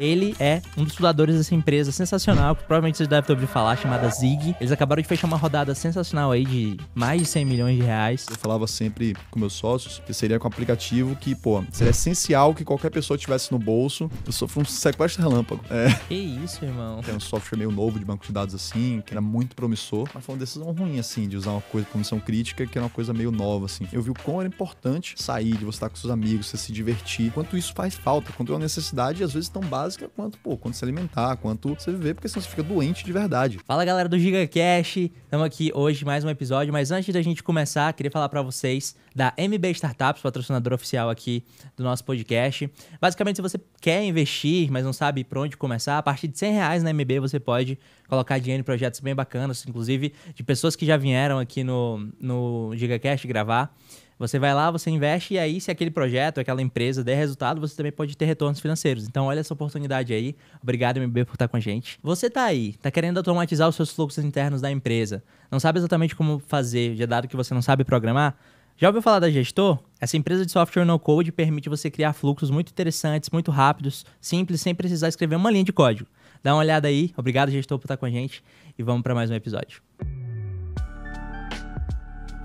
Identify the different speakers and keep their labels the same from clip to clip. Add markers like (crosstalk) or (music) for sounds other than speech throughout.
Speaker 1: Ele é um dos fundadores dessa empresa sensacional, que provavelmente vocês devem ter ouvido falar, chamada Zig. Eles acabaram
Speaker 2: de fechar uma rodada sensacional aí de mais de 100 milhões de reais. Eu falava sempre com meus sócios que seria com um aplicativo que, pô, seria essencial que qualquer pessoa tivesse no bolso. Eu sofro um sequestro relâmpago. É. Que isso, irmão. Tem um software meio novo de banco de dados assim, que era muito promissor, mas foi uma decisão ruim, assim, de usar uma coisa com missão crítica, que era uma coisa meio nova, assim. Eu vi o quão era importante sair, de você estar com seus amigos, você se divertir, quanto isso faz falta, quanto é uma necessidade, às vezes tão básica básica quanto, pô, quanto se alimentar, quanto você viver, porque senão você fica doente de verdade. Fala galera do GigaCast,
Speaker 1: estamos aqui hoje mais um episódio, mas antes da gente começar, queria falar para vocês da MB Startups, patrocinadora oficial aqui do nosso podcast. Basicamente, se você quer investir, mas não sabe por onde começar, a partir de 100 reais na MB você pode colocar dinheiro em projetos bem bacanas, inclusive de pessoas que já vieram aqui no, no GigaCast gravar. Você vai lá, você investe, e aí, se aquele projeto, aquela empresa der resultado, você também pode ter retornos financeiros. Então, olha essa oportunidade aí. Obrigado, MB, por estar com a gente. Você tá aí, tá querendo automatizar os seus fluxos internos da empresa, não sabe exatamente como fazer, já dado que você não sabe programar? Já ouviu falar da Gestor? Essa empresa de software no code permite você criar fluxos muito interessantes, muito rápidos, simples, sem precisar escrever uma linha de código. Dá uma olhada aí. Obrigado, gestor, por estar com a gente e vamos para mais um episódio.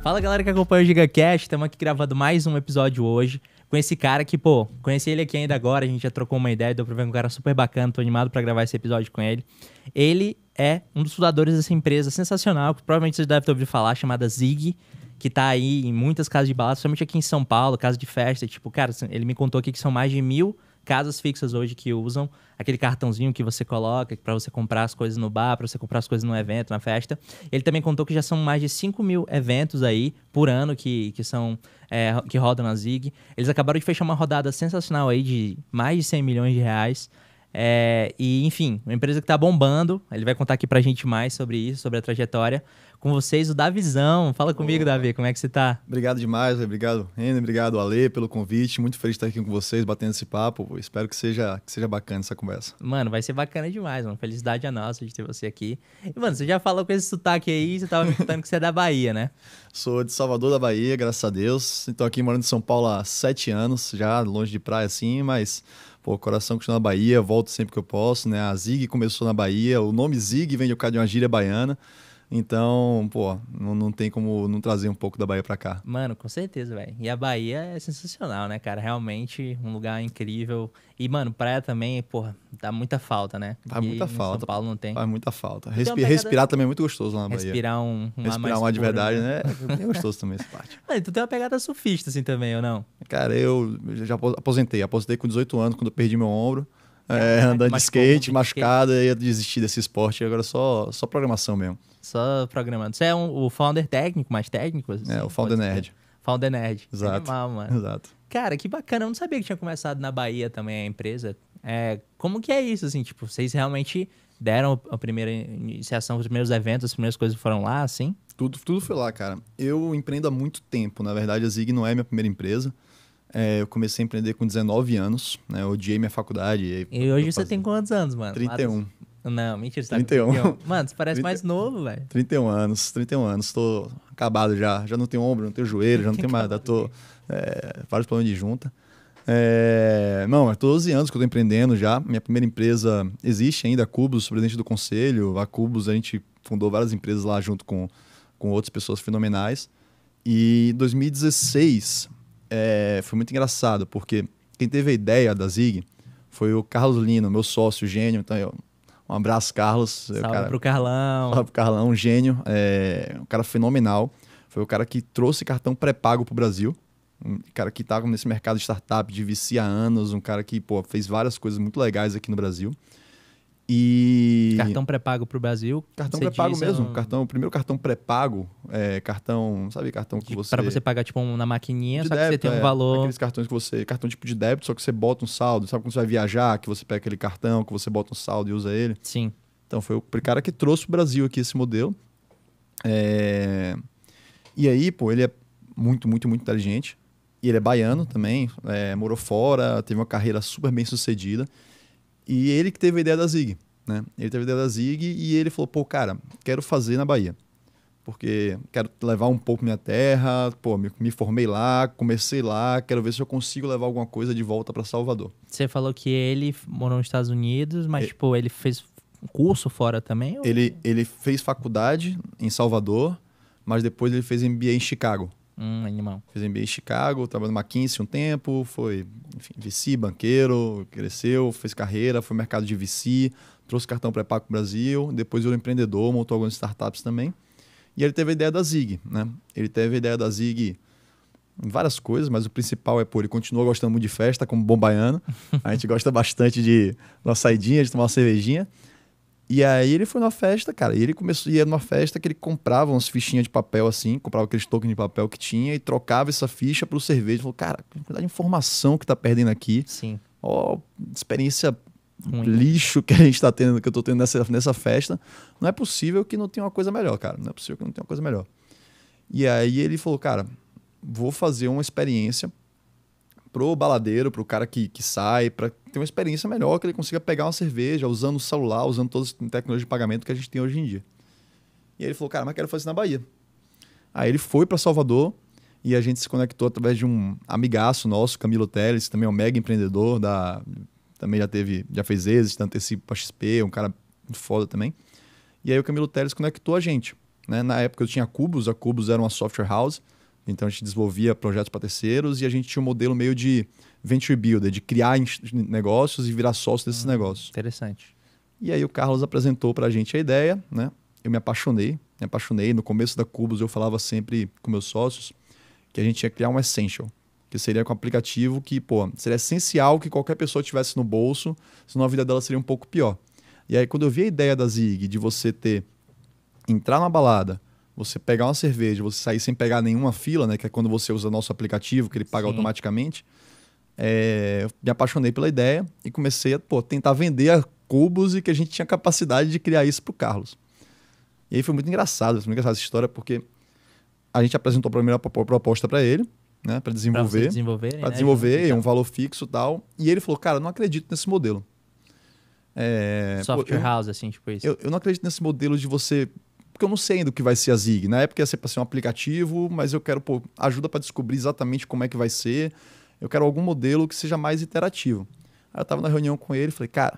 Speaker 1: Fala galera que acompanha o GigaCast, estamos aqui gravando mais um episódio hoje com esse cara que, pô, conheci ele aqui ainda agora, a gente já trocou uma ideia, deu pra ver um cara super bacana, tô animado para gravar esse episódio com ele. Ele é um dos fundadores dessa empresa sensacional, que provavelmente vocês devem ter ouvido falar, chamada Zig, que tá aí em muitas casas de balada, somente aqui em São Paulo, casa de festa, tipo, cara, assim, ele me contou aqui que são mais de mil casas fixas hoje que usam aquele cartãozinho que você coloca para você comprar as coisas no bar, para você comprar as coisas no evento, na festa. Ele também contou que já são mais de 5 mil eventos aí por ano que, que são é, que rodam na Zig. Eles acabaram de fechar uma rodada sensacional aí de mais de 100 milhões de reais. É, e enfim, uma empresa que está bombando. Ele vai contar aqui para a gente mais sobre isso, sobre a trajetória com vocês o Davizão. Fala comigo, Boa. Davi, como é que você tá?
Speaker 2: Obrigado demais, obrigado, Renan, obrigado, Ale, pelo convite. Muito feliz de estar aqui com vocês, batendo esse papo. Espero que seja, que seja bacana essa conversa.
Speaker 1: Mano, vai ser bacana demais, mano. Felicidade a é nossa de ter você aqui. E, mano, você já falou com esse sotaque
Speaker 2: aí, você tava me contando que você é da Bahia, né? (laughs) Sou de Salvador da Bahia, graças a Deus. Estou aqui morando em São Paulo há sete anos, já longe de praia assim, mas Pô, coração continua na Bahia, volto sempre que eu posso, né? A Zig começou na Bahia, o nome Zig vem de um de uma gíria baiana. Então, pô, não, não tem como não trazer um pouco da Bahia para cá.
Speaker 1: Mano, com certeza, velho. E a Bahia é sensacional, né, cara? Realmente um lugar incrível. E, mano, praia também, porra, dá muita falta, né? Dá muita falta. São Paulo não tem. Faz muita falta. Então, Respi pegada... Respirar também é muito gostoso lá na Bahia. Respirar um, um Respirar um ar de né? verdade, né? né? (laughs) É gostoso também essa parte. Mano, tu tem uma pegada surfista assim também,
Speaker 2: ou não? Cara, eu já aposentei. Aposentei com 18 anos quando eu perdi meu ombro. É, é, andando de skate, machucado, e ia desistir desse esporte. Agora só, só programação mesmo.
Speaker 1: Só programando. Você é um, o founder técnico, mais técnico? Assim, é, o founder nerd. Founder nerd. Exato. Animal, mano. Exato. Cara, que bacana. Eu não sabia que tinha começado na Bahia também a empresa. É, como que é isso, assim? Tipo, vocês realmente deram a primeira iniciação, os primeiros eventos, as primeiras coisas
Speaker 2: foram lá, assim? Tudo, tudo foi lá, cara. Eu empreendo há muito tempo. Na verdade, a Zig não é minha primeira empresa. É, eu comecei a empreender com 19 anos, né? Eu odiei minha faculdade. E, e hoje você tem quantos anos, mano? 31. Não, mentira, você tá 31. 31.
Speaker 1: Mano, você parece 30... mais novo, velho.
Speaker 2: 31 anos, 31 anos, tô acabado já. Já não tenho ombro, não tenho joelho, já não tenho mais, já tô. É, vários problemas de junta. É, não, é 12 anos que eu tô empreendendo já. Minha primeira empresa existe ainda, a Cubos, presidente do conselho. A Cubos, a gente fundou várias empresas lá junto com, com outras pessoas fenomenais. E 2016 é, foi muito engraçado, porque quem teve a ideia da Zig foi o Carlos Lino, meu sócio, gênio. Então, eu, um abraço, Carlos. É Salve cara, pro
Speaker 1: Carlão. Salve
Speaker 2: pro Carlão, um gênio. É, um cara fenomenal. Foi o cara que trouxe cartão pré-pago pro Brasil. Um cara que estava nesse mercado de startup de VC há anos. Um cara que, pô, fez várias coisas muito legais aqui no Brasil. E... Cartão pré-pago para o Brasil. Cartão pré-pago mesmo. Um... Cartão, o primeiro cartão pré-pago, é, cartão, sabe, cartão que você. Para você
Speaker 1: pagar tipo na maquininha, de só débito, que você tem um é,
Speaker 2: valor. É, aqueles cartões que você. Cartão tipo de débito, só que você bota um saldo. Sabe quando você vai viajar, que você pega aquele cartão, que você bota um saldo e usa ele? Sim. Então foi o cara que trouxe o Brasil aqui esse modelo. É... E aí, pô, ele é muito, muito, muito inteligente. E ele é baiano também, é, morou fora, teve uma carreira super bem sucedida. E ele que teve a ideia da Zig, né? Ele teve a ideia da Zig e ele falou, pô, cara, quero fazer na Bahia. Porque quero levar um pouco minha terra, pô, me, me formei lá, comecei lá, quero ver se eu consigo levar alguma coisa de volta para Salvador.
Speaker 1: Você falou que ele morou nos Estados Unidos, mas, é, tipo, ele fez curso fora também? Ou... Ele,
Speaker 2: ele fez faculdade em Salvador, mas depois ele fez MBA em Chicago. Hum, animal. Fez MBA em Chicago, trabalhou numa McKinsey um tempo, foi enfim, VC, banqueiro, cresceu, fez carreira, foi mercado de VC, trouxe cartão pré-pago para o Brasil, depois virou empreendedor, montou algumas startups também. E ele teve a ideia da Zig, né? Ele teve a ideia da Zig em várias coisas, mas o principal é, por ele continua gostando muito de festa, como bom baiano. A gente gosta bastante de uma saidinha, de tomar uma cervejinha. E aí ele foi numa festa, cara, e ele começou, ia numa festa que ele comprava umas fichinhas de papel assim, comprava aqueles tokens de papel que tinha e trocava essa ficha pro cerveja. Falou, cara, quantidade de informação que tá perdendo aqui. Sim. Ó, experiência né? lixo que a gente tá tendo, que eu tô tendo nessa, nessa festa. Não é possível que não tenha uma coisa melhor, cara. Não é possível que não tenha uma coisa melhor. E aí ele falou, cara, vou fazer uma experiência pro baladeiro, pro cara que, que sai, para ter uma experiência melhor, que ele consiga pegar uma cerveja usando o celular, usando todas as tecnologias de pagamento que a gente tem hoje em dia. E aí ele falou, cara, mas quero fazer isso na Bahia. Aí ele foi para Salvador e a gente se conectou através de um amigaço nosso, Camilo Teles, também é um mega empreendedor, da, também já teve, já fez êxito, antecipa XP, um cara foda também. E aí o Camilo Teles conectou a gente. Né? Na época eu tinha Cubos, a Cubos era uma software house, então a gente desenvolvia projetos para terceiros e a gente tinha um modelo meio de venture builder, de criar negócios e virar sócio desses hum, negócios. Interessante. E aí o Carlos apresentou para a gente a ideia, né? Eu me apaixonei, me apaixonei. No começo da Cubos eu falava sempre com meus sócios que a gente ia criar um essential, que seria um aplicativo que, pô, seria essencial que qualquer pessoa tivesse no bolso, senão a vida dela seria um pouco pior. E aí quando eu vi a ideia da Zig de você ter entrar na balada, você pegar uma cerveja, você sair sem pegar nenhuma fila, né? Que é quando você usa nosso aplicativo, que ele paga Sim. automaticamente. É, me apaixonei pela ideia e comecei a pô, tentar vender a cubos e que a gente tinha capacidade de criar isso para o Carlos. E aí foi muito engraçado, foi muito engraçada essa história, porque a gente apresentou a primeira proposta para ele, né, para desenvolver, para desenvolver, né? desenvolver um valor fixo tal, e ele falou, cara, não acredito nesse modelo. É, Software pô, eu, house, assim, tipo isso. Eu, eu não acredito nesse modelo de você porque eu não sei ainda o que vai ser a Zig. Na época ia ser para ser um aplicativo, mas eu quero pô, ajuda para descobrir exatamente como é que vai ser. Eu quero algum modelo que seja mais interativo. Aí eu estava na reunião com ele e falei, cara,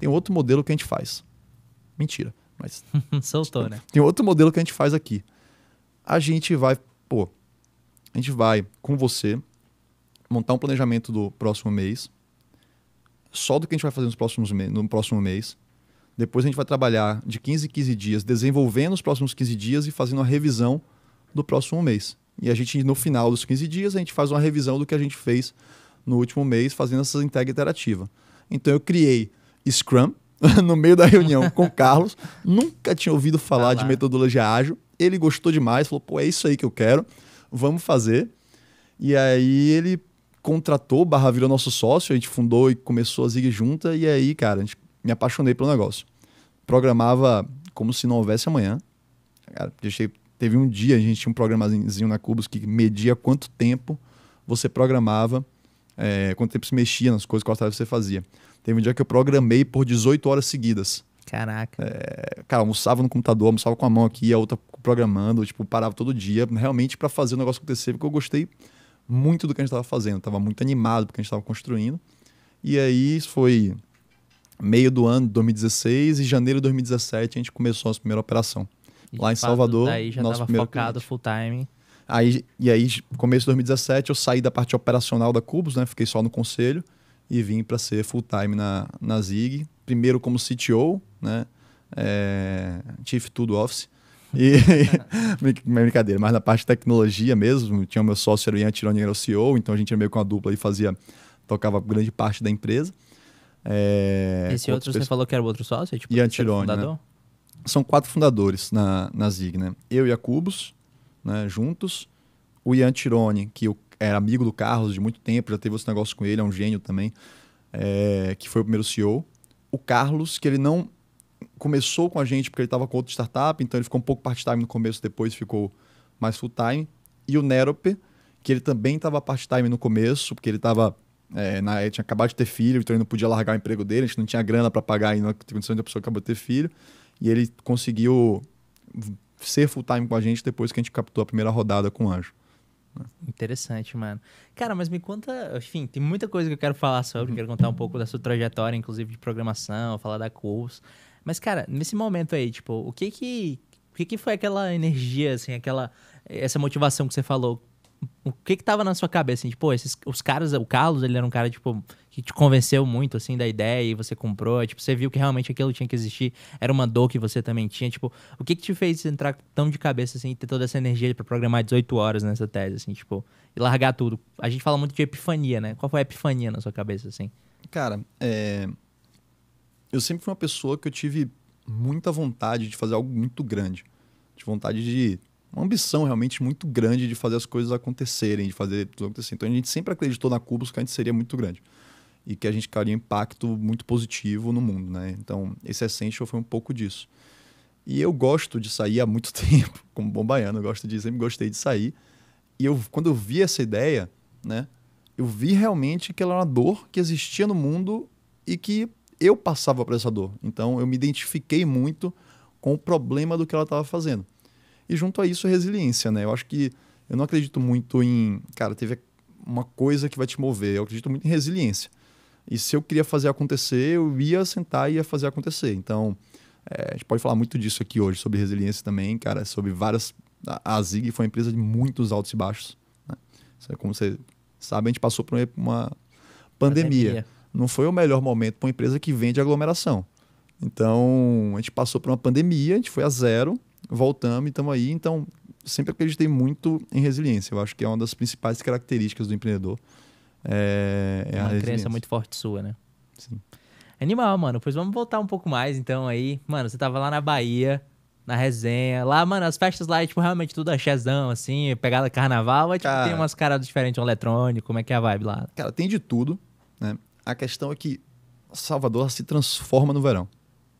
Speaker 2: tem outro modelo que a gente faz. Mentira, mas.
Speaker 1: (laughs) Soltou, né?
Speaker 2: Tem outro modelo que a gente faz aqui. A gente vai, pô, a gente vai com você montar um planejamento do próximo mês, só do que a gente vai fazer nos próximos no próximo mês depois a gente vai trabalhar de 15 em 15 dias, desenvolvendo os próximos 15 dias e fazendo a revisão do próximo mês. E a gente, no final dos 15 dias, a gente faz uma revisão do que a gente fez no último mês, fazendo essa entrega iterativa. Então eu criei Scrum (laughs) no meio da reunião (laughs) com o Carlos, nunca tinha ouvido falar ah, de metodologia ágil. Ele gostou demais, falou: pô, é isso aí que eu quero, vamos fazer. E aí ele contratou, barra virou nosso sócio, a gente fundou e começou a Zig junta. E aí, cara, a gente me apaixonei pelo negócio. Programava como se não houvesse amanhã. Cara, deixei, teve um dia, a gente tinha um programazinho na Cubos que media quanto tempo você programava, é, quanto tempo se mexia nas coisas, qual tarefa você fazia. Teve um dia que eu programei por 18 horas seguidas. Caraca. É, cara, almoçava no computador, almoçava com a mão aqui, a outra programando, tipo, parava todo dia, realmente para fazer o negócio acontecer, porque eu gostei muito do que a gente estava fazendo, estava muito animado porque a gente estava construindo. E aí isso foi meio do ano de 2016 e janeiro de 2017 a gente começou a nossa primeira operação. E lá em Salvador, daí já nosso primeiro focado cliente. full time. Aí, e aí, começo de 2017, eu saí da parte operacional da Cubos, né? Fiquei só no conselho e vim para ser full time na, na Zig. Primeiro como CTO, né? É, Chief Tudo Office. E (laughs) brincadeira, mas na parte de tecnologia mesmo, tinha o meu sócio Ariane Tironi, era o CEO, então a gente era meio com a dupla e fazia, tocava grande parte da empresa. É, Esse outro você falou que era o outro sócio? Tipo, e Antirone, né? São quatro fundadores na, na Zig, né? Eu e a Cubos, né, juntos. O Ian Tirone, que era amigo do Carlos de muito tempo, já teve esse negócios com ele, é um gênio também, é, que foi o primeiro CEO. O Carlos, que ele não começou com a gente porque ele estava com outra startup, então ele ficou um pouco part-time no começo, depois ficou mais full-time. E o Nerope, que ele também estava part-time no começo, porque ele estava é, na, ele tinha acabado de ter filho, então ele não podia largar o emprego dele, a gente não tinha grana para pagar ainda na condição pessoa acabou de ter filho. E ele conseguiu ser full-time com a gente depois que a gente captou a primeira rodada com o Anjo.
Speaker 1: Interessante, mano. Cara, mas me conta, enfim, tem muita coisa que eu quero falar sobre, quero contar um pouco da sua trajetória, inclusive de programação, falar da curso. Mas, cara, nesse momento aí, tipo, o que que, o que que foi aquela energia, assim, aquela, essa motivação que você falou o que que tava na sua cabeça, assim, tipo, esses, os caras, o Carlos, ele era um cara, tipo, que te convenceu muito, assim, da ideia e você comprou, tipo, você viu que realmente aquilo tinha que existir, era uma dor que você também tinha, tipo, o que que te fez entrar tão de cabeça, assim, e ter toda essa energia para programar 18 horas nessa tese, assim, tipo, e largar tudo? A gente fala muito de epifania, né? Qual foi a epifania na sua cabeça, assim?
Speaker 2: Cara, é... eu sempre fui uma pessoa que eu tive muita vontade de fazer algo muito grande, de vontade de uma ambição realmente muito grande de fazer as coisas acontecerem, de fazer tudo acontecer. Então a gente sempre acreditou na Cubus que a gente seria muito grande e que a gente criaria um impacto muito positivo no mundo, né? Então esse Essential foi um pouco disso. E eu gosto de sair há muito (laughs) tempo, como bom baiano, eu gosto de, sempre gostei de sair. E eu, quando eu vi essa ideia, né, eu vi realmente que ela era uma dor que existia no mundo e que eu passava por essa dor. Então eu me identifiquei muito com o problema do que ela estava fazendo. E junto a isso, resiliência, né? Eu acho que eu não acredito muito em, cara, teve uma coisa que vai te mover. Eu acredito muito em resiliência. E se eu queria fazer acontecer, eu ia sentar e ia fazer acontecer. Então, é, a gente pode falar muito disso aqui hoje, sobre resiliência também, cara, sobre várias. A, Zig foi uma empresa de muitos altos e baixos. Né? É, como você sabe, a gente passou por uma pandemia. pandemia. Não foi o melhor momento para uma empresa que vende aglomeração. Então, a gente passou por uma pandemia, a gente foi a zero, voltamos e estamos aí. Então, sempre acreditei muito em resiliência. Eu acho que é uma das principais características do empreendedor. É, é uma crença muito forte sua, né? Sim.
Speaker 1: Animal, mano. Pois vamos voltar um pouco mais, então, aí. Mano, você tava lá na Bahia, na resenha. Lá, mano, as festas lá é, tipo, realmente tudo axézão, assim, pegada carnaval. Mas, é, tipo, cara... tem umas caras diferentes, um
Speaker 2: eletrônico. Como é que é a vibe lá? Cara, tem de tudo, né? A questão é que Salvador se transforma no verão.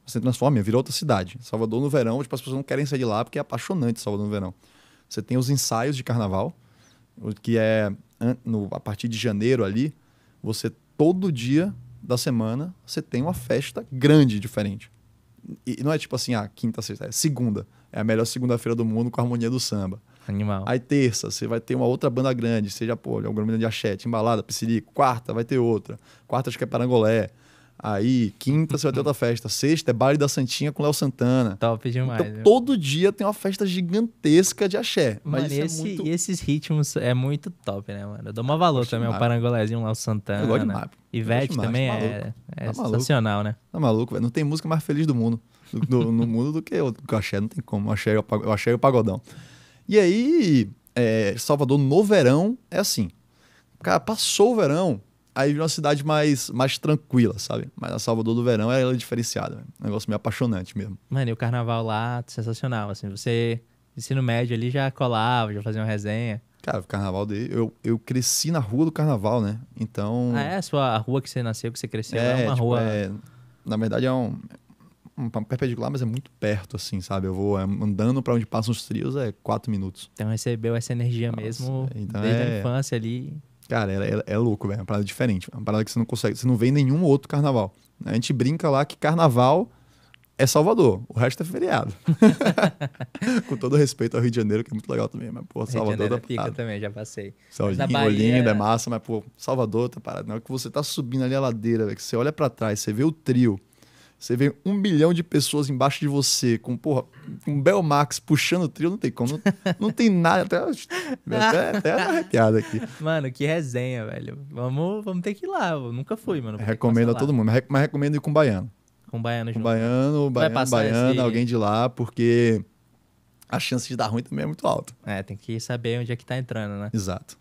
Speaker 2: Você transforma, virou outra cidade. Salvador no verão, tipo, as pessoas não querem sair de lá porque é apaixonante Salvador no verão. Você tem os ensaios de carnaval, que é no, a partir de janeiro ali, você todo dia da semana você tem uma festa grande diferente. E não é tipo assim, ah, quinta, sexta, é segunda. É a melhor segunda-feira do mundo com a harmonia do samba. Animal. Aí terça, você vai ter uma outra banda grande, seja, pô, alguma banda de achete, embalada, psirico. Quarta, vai ter outra. Quarta, acho que é parangolé. Aí, quinta você vai ter outra festa. Sexta é baile da Santinha com Léo Santana. Top então, demais. Então, todo dia tem uma festa gigantesca de axé. Mas mano, é esse, é muito...
Speaker 1: esses ritmos é muito top, né, mano? Eu dou uma valor também o Parangolézinho Léo Santana. Eu gosto demais. Ivete demais, também tá é, é tá sensacional, né?
Speaker 2: Tá maluco, velho. Não tem música mais feliz do mundo. Do, do, no (laughs) mundo do que o axé. Não tem como. O axé, é o e é o pagodão. E aí, é, Salvador no verão é assim. Cara, passou o verão, Aí vi uma cidade mais, mais tranquila, sabe? Mas a Salvador do Verão era é diferenciada. Um negócio meio apaixonante mesmo.
Speaker 1: Mano, e o carnaval lá, sensacional, assim. Você, ensino médio ali, já colava, já fazia uma resenha.
Speaker 2: Cara, o carnaval dele. Eu, eu cresci na rua do carnaval, né? Então. Ah, é? A
Speaker 1: sua a rua que você nasceu, que você cresceu, é, é uma tipo, rua. É,
Speaker 2: na verdade, é um, um perpendicular, mas é muito perto, assim, sabe? Eu vou é, andando para onde passam os trios, é quatro minutos.
Speaker 1: Então recebeu essa energia Nossa, mesmo então desde é... a
Speaker 2: infância ali. Cara, é, é, é louco, velho. É uma parada diferente. É uma parada que você não consegue. Você não vê em nenhum outro carnaval. A gente brinca lá que carnaval é Salvador, o resto é feriado. (laughs) (laughs) Com todo respeito ao Rio de Janeiro, que é muito legal também, mas, pô, Salvador tá
Speaker 1: pica também, já passei. Salvador Bahia... lindo, é, é
Speaker 2: massa, mas, pô, Salvador é tá parado. Na hora que você tá subindo ali a ladeira, véio, que você olha para trás, você vê o trio, você vê um bilhão de pessoas embaixo de você, com porra, um Belmax puxando o trio, não tem como. Não, não tem nada. Até, até, até (laughs) arrepiado aqui.
Speaker 1: Mano, que resenha, velho. Vamos, vamos ter que ir lá. Eu nunca fui, mano. Recomendo a todo
Speaker 2: mundo, mas recomendo ir com baiano. Com baiano junto. Com baiano, baiano, baiano esse... alguém de lá, porque a chance de dar ruim também é muito alta.
Speaker 1: É, tem que saber onde é que tá entrando, né? Exato.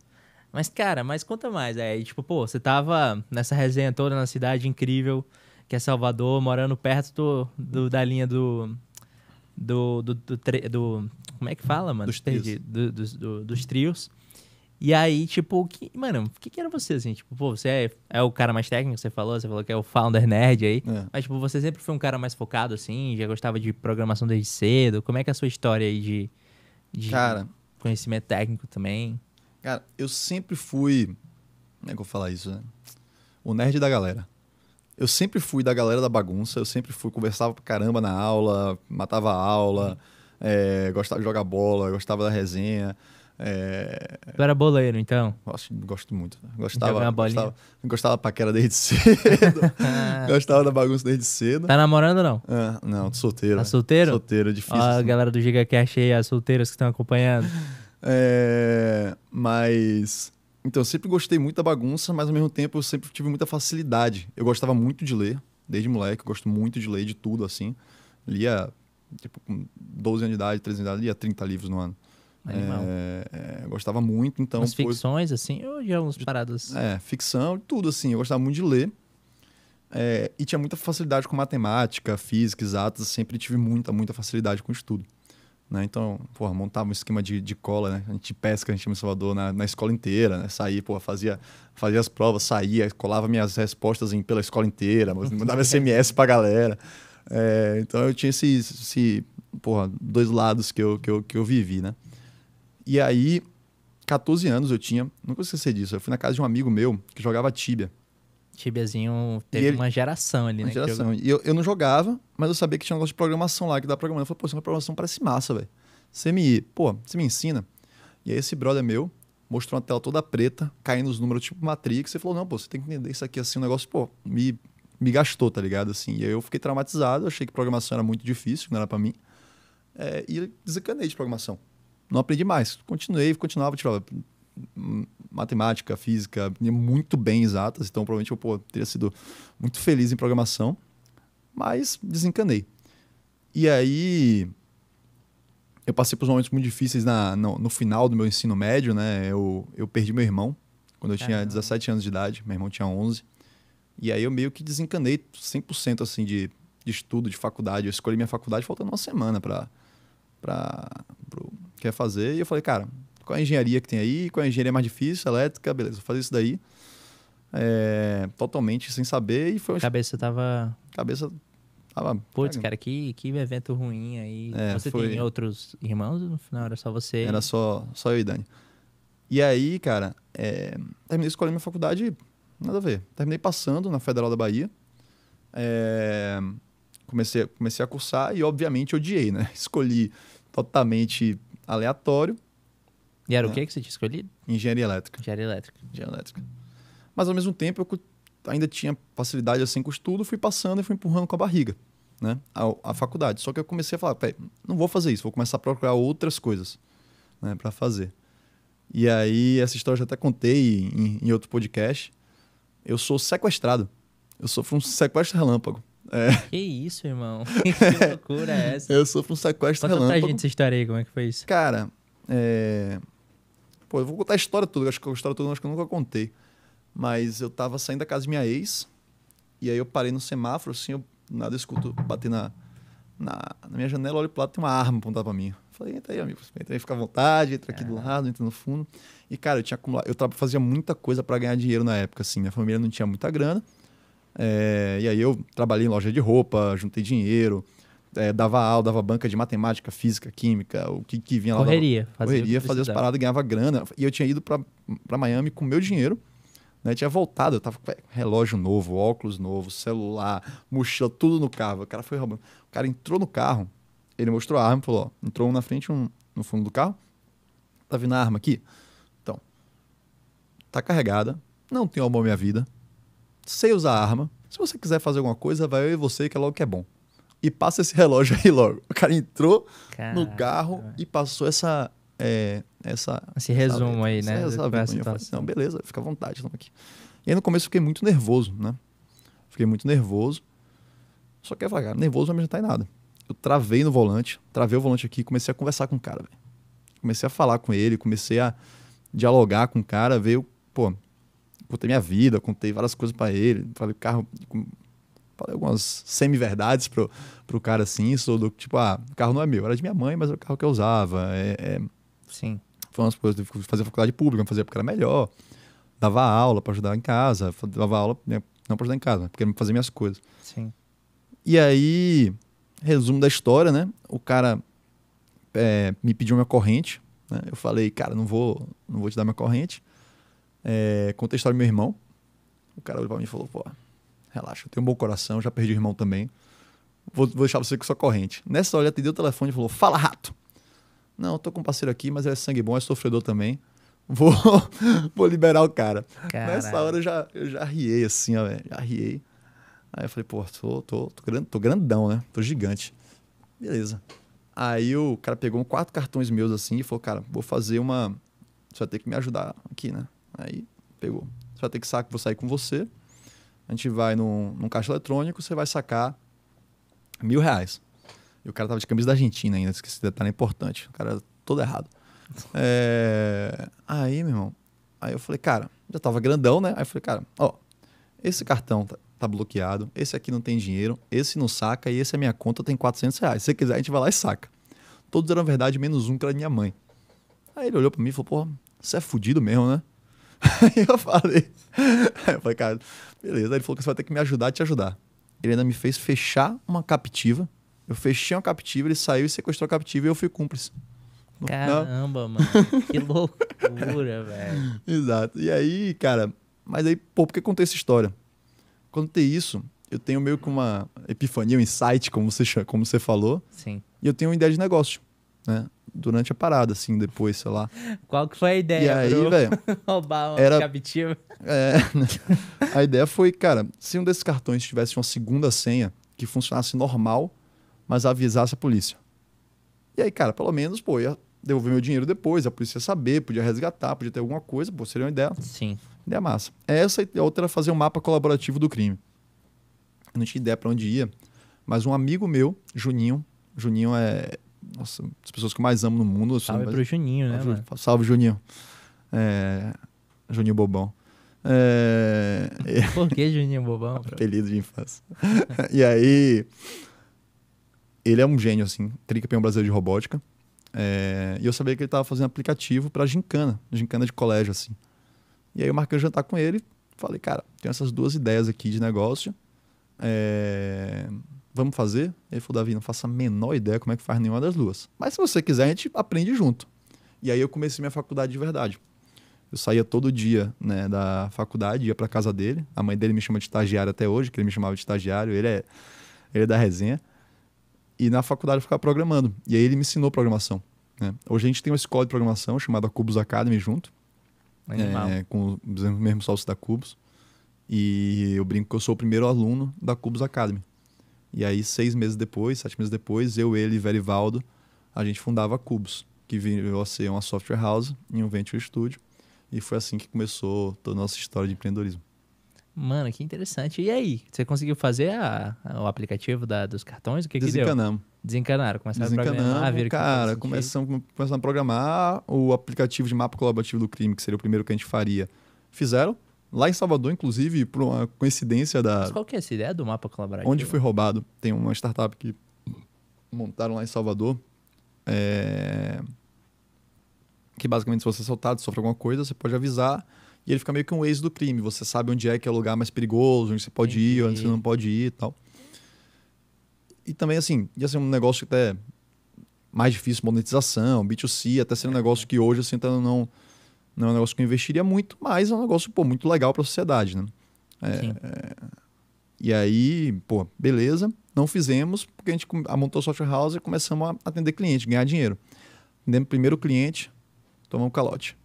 Speaker 1: Mas, cara, mas conta mais. É, tipo, pô, você tava nessa resenha toda na cidade incrível que é Salvador, morando perto do, do da linha do do, do, do, do, Como é que fala, mano? Dos Perdi, trios. dos trios. E aí, tipo, que, mano, o que, que, era você, assim? Tipo, pô, você é, é, o cara mais técnico, você falou, você falou que é o founder nerd aí. É. Mas, tipo, você sempre foi um cara mais focado, assim, já gostava de programação desde cedo. Como é que é a sua história
Speaker 2: aí de, de cara, conhecimento técnico também? Cara, eu sempre fui. Como é que eu vou falar isso, né? O nerd da galera eu sempre fui da galera da bagunça, eu sempre fui, conversava pra caramba na aula, matava a aula, uhum. é, gostava de jogar bola, gostava da resenha. É... Tu era boleiro, então? Gosto, gosto muito. Né? Gostava, gostava, gostava da paquera desde (laughs) cedo. (laughs) gostava da bagunça desde cedo. Tá namorando ou não? Ah, não, tô solteiro. Tá solteiro? Solteiro, é difícil. a assim. galera do GigaCast aí, as solteiras que estão acompanhando. É... Mas... Então, eu sempre gostei muito da bagunça, mas ao mesmo tempo eu sempre tive muita facilidade. Eu gostava muito de ler, desde moleque, eu gosto muito de ler de tudo, assim. Lia, tipo, com 12 anos de idade, 13 anos de idade, lia 30 livros no ano. É, é, gostava muito, então. As ficções, assim, ou
Speaker 1: de algumas paradas? É,
Speaker 2: ficção, tudo, assim. Eu gostava muito de ler. É, e tinha muita facilidade com matemática, física, exatas. Sempre tive muita, muita facilidade com estudo. Né? Então, porra, montava um esquema de, de cola, né? A gente pesca, a gente tinha em Salvador na, na escola inteira, né? Saía, porra, fazia, fazia as provas, saía, colava minhas respostas em, pela escola inteira, (laughs) mandava SMS pra galera. É, então eu tinha esse, esse porra, dois lados que eu, que, eu, que eu vivi, né? E aí, 14 anos eu tinha, nunca esqueci disso, eu fui na casa de um amigo meu que jogava tíbia. Tibiazinho teve ele,
Speaker 1: uma geração ali, uma né? geração. E
Speaker 2: eu, eu não jogava, mas eu sabia que tinha um negócio de programação lá, que dá programação. Eu falei, pô, é uma programação parece massa, velho. Você me, pô, você me ensina. E aí esse brother meu mostrou uma tela toda preta, caindo os números tipo Matrix, e falou, não, pô, você tem que entender isso aqui assim, um negócio, pô, me, me gastou, tá ligado? Assim, e aí eu fiquei traumatizado, achei que programação era muito difícil, não era para mim. É, e desencanei de programação. Não aprendi mais. Continuei, continuava, tipo, matemática, física, muito bem exatas, então provavelmente eu pô, teria sido muito feliz em programação, mas desencanei. E aí eu passei por momentos muito difíceis na, no, no, final do meu ensino médio, né? Eu, eu perdi meu irmão quando eu tinha 17 anos de idade, meu irmão tinha 11. E aí eu meio que desencanei 100% assim de, de estudo, de faculdade. Eu escolhi minha faculdade faltando uma semana para para o que ia fazer. E eu falei, cara, com a engenharia que tem aí? com a engenharia mais difícil? Elétrica, beleza, vou fazer isso daí. É, totalmente sem saber e foi... Cabeça tava... Cabeça tava... Putz,
Speaker 1: cara, que, que evento ruim aí. É, você foi... tem
Speaker 2: outros irmãos? No
Speaker 1: final era só você? Era
Speaker 2: só, só eu e Dani. E aí, cara, é... terminei escolhendo minha faculdade, nada a ver. Terminei passando na Federal da Bahia. É... Comecei, comecei a cursar e, obviamente, odiei, né? (laughs) Escolhi totalmente aleatório. E era é. o né? que que você tinha escolhido? Engenharia elétrica. Engenharia elétrica. Engenharia elétrica. Mas ao mesmo tempo eu ainda tinha facilidade assim com o estudo, fui passando e fui empurrando com a barriga, né? A, a faculdade. Só que eu comecei a falar, não vou fazer isso, vou começar a procurar outras coisas, né, para fazer. E aí essa história eu já até contei em, em outro podcast. Eu sou sequestrado. Eu sofro um sequestro relâmpago. É. Que
Speaker 1: isso, irmão? (laughs) que loucura é essa? Eu sofro um sequestro Conta relâmpago. Conta pra gente
Speaker 2: essa história aí, como é que foi isso? Cara, é... Pô, eu vou contar a história toda, acho que a história toda acho que eu nunca contei. Mas eu tava saindo da casa de minha ex, e aí eu parei no semáforo, assim, eu nada eu escuto bater na, na, na, minha janela, olho pro lado, tem uma arma apontada pra mim. Eu falei, entra aí, amigo, entra aí, fica à vontade, entra aqui é. do lado, entra no fundo. E, cara, eu tinha acumulado, eu fazia muita coisa para ganhar dinheiro na época, assim, minha família não tinha muita grana. É, e aí eu trabalhei em loja de roupa, juntei dinheiro, é, dava aula, dava banca de matemática, física, química, o que, que vinha lá. Correria. Dava, correria, fazia as paradas, ganhava grana. E eu tinha ido para Miami com meu dinheiro, né? Tinha voltado, eu tava com relógio novo, óculos novo, celular, mochila, tudo no carro. O cara foi roubando. O cara entrou no carro, ele mostrou a arma e falou, ó, entrou um na frente, um no fundo do carro. Tá vindo a arma aqui? Então, tá carregada, não tenho uma minha vida, sei usar a arma. Se você quiser fazer alguma coisa, vai eu e você, que é logo que é bom e passa esse relógio aí logo. O cara entrou Caraca. no carro e passou essa. É, essa Esse resumo sabe, aí, essa, né? Essa, eu falei, assim, não, beleza, fica à vontade, estamos aqui. E aí no começo eu fiquei muito nervoso, né? Fiquei muito nervoso. Só que eu falei, cara, nervoso não me tá em nada. Eu travei no volante, travei o volante aqui e comecei a conversar com o cara, Comecei a falar com ele, comecei a dialogar com o cara, veio, pô, contei minha vida, contei várias coisas para ele, falei o carro, falei algumas semi-verdades pro, pro cara assim, sou do tipo, ah, o carro não é meu, era de minha mãe, mas era o carro que eu usava. É, é... Sim. Foi umas coisas, eu fazer faculdade pública, fazia porque era melhor, dava aula para ajudar em casa, dava aula, né, não para ajudar em casa, porque era fazer minhas coisas. Sim. E aí, resumo da história, né? O cara é, me pediu minha corrente, né? Eu falei, cara, não vou, não vou te dar minha corrente. É, contei a história do meu irmão. O cara olhou pra mim e falou, pô, relaxa, eu tenho um bom coração, já perdi o irmão também. Vou, vou deixar você com sua corrente. Nessa hora ele atendeu o telefone e falou: Fala, rato! Não, tô com um parceiro aqui, mas é sangue bom, é sofredor também. Vou, (laughs) vou liberar o cara. Caralho. Nessa hora eu já, eu já riei assim, ó, já riei. Aí eu falei, pô, tô, tô, tô, grand, tô grandão, né? Tô gigante. Beleza. Aí o cara pegou quatro cartões meus assim e falou, cara, vou fazer uma. Você vai ter que me ajudar aqui, né? Aí pegou. Você vai ter que sair, vou sair com você a gente vai num, num caixa eletrônico, você vai sacar mil reais. E o cara tava de camisa da Argentina ainda, esqueci de detalhe é importante. O cara é todo errado. É... Aí, meu irmão, aí eu falei, cara, já tava grandão, né? Aí eu falei, cara, ó, esse cartão tá, tá, bloqueado, esse aqui não tem dinheiro, esse não saca e esse é minha conta, tem 400 reais. Se você quiser, a gente vai lá e saca. Todos eram verdade, menos um que era minha mãe. Aí ele olhou para mim e falou, porra, você é fudido mesmo, né? Aí (laughs) eu falei, aí eu falei, cara, beleza. Aí ele falou que você vai ter que me ajudar a te ajudar. Ele ainda me fez fechar uma captiva. Eu fechei uma captiva, ele saiu e sequestrou a captiva e eu fui cúmplice. Né? Caramba, Não. mano. Que loucura, (laughs) velho. Exato. E aí, cara, mas aí, pô, por que contei essa história? quando tem isso, eu tenho meio que uma epifania, um insight, como você, como você falou. Sim. E eu tenho uma ideia de negócio né? Durante a parada, assim, depois, sei lá. Qual que foi a ideia, E aí, velho... (laughs) Roubar era... É, né? A ideia foi, cara, se um desses cartões tivesse uma segunda senha que funcionasse normal, mas avisasse a polícia. E aí, cara, pelo menos, pô, ia devolver meu dinheiro depois, a polícia ia saber, podia resgatar, podia ter alguma coisa, pô, seria uma ideia. Sim. Ideia massa. Essa e a outra era fazer um mapa colaborativo do crime. Eu não tinha ideia para onde ia, mas um amigo meu, Juninho, Juninho é nossa, as pessoas que eu mais amo no mundo. Assim, salve mais... pro Juninho, né? Mano? Salve, Juninho. É... Juninho Bobão. É... (laughs) Por que Juninho Bobão? Apelido de infância. (laughs) e aí. Ele é um gênio, assim, tricampeão brasileiro de robótica. É... E eu sabia que ele estava fazendo aplicativo para gincana, gincana de colégio, assim. E aí eu marquei um jantar com ele. Falei, cara, tenho essas duas ideias aqui de negócio. É vamos fazer? Ele falou, Davi, não faço a menor ideia como é que faz nenhuma das duas. Mas se você quiser, a gente aprende junto. E aí eu comecei minha faculdade de verdade. Eu saía todo dia né, da faculdade, ia para casa dele. A mãe dele me chama de estagiário até hoje, que ele me chamava de estagiário. Ele é, ele é da resenha. E na faculdade eu ficava programando. E aí ele me ensinou programação. Né? Hoje a gente tem uma escola de programação chamada Cubos Academy junto. É, com os mesmos sócios da Cubos. E eu brinco que eu sou o primeiro aluno da Cubos Academy. E aí, seis meses depois, sete meses depois, eu, ele e Verivaldo, a gente fundava Cubos, que virou a ser uma software house e um venture studio. E foi assim que começou toda a nossa história de empreendedorismo.
Speaker 1: Mano, que interessante. E aí, você conseguiu fazer a, a, o aplicativo da, dos cartões? O que Desencanamos. Que Desencanaram, começaram Desencanamos, a programar. cara, começamos,
Speaker 2: começamos a programar. O aplicativo de mapa colaborativo do crime, que seria o primeiro que a gente faria, fizeram lá em Salvador, inclusive, por uma coincidência da. Mas qual que é essa ideia do mapa
Speaker 1: colaborativo? Onde foi
Speaker 2: roubado? Tem uma startup que montaram lá em Salvador. É... Que basicamente, se você é assaltado, sofre alguma coisa, você pode avisar. E ele fica meio que um ex do crime. Você sabe onde é que é o lugar mais perigoso, onde você pode Entendi. ir, onde você não pode ir e tal. E também, assim, ia ser um negócio até mais difícil monetização, B2C, até ser um negócio que hoje, assim, tá não não né? é um negócio que eu investiria muito, mas é um negócio pô, muito legal para a sociedade, né? É, é, e aí, pô, beleza, não fizemos, porque a gente montou a software house e começamos a atender cliente, ganhar dinheiro. Atendemos primeiro cliente, tomamos calote.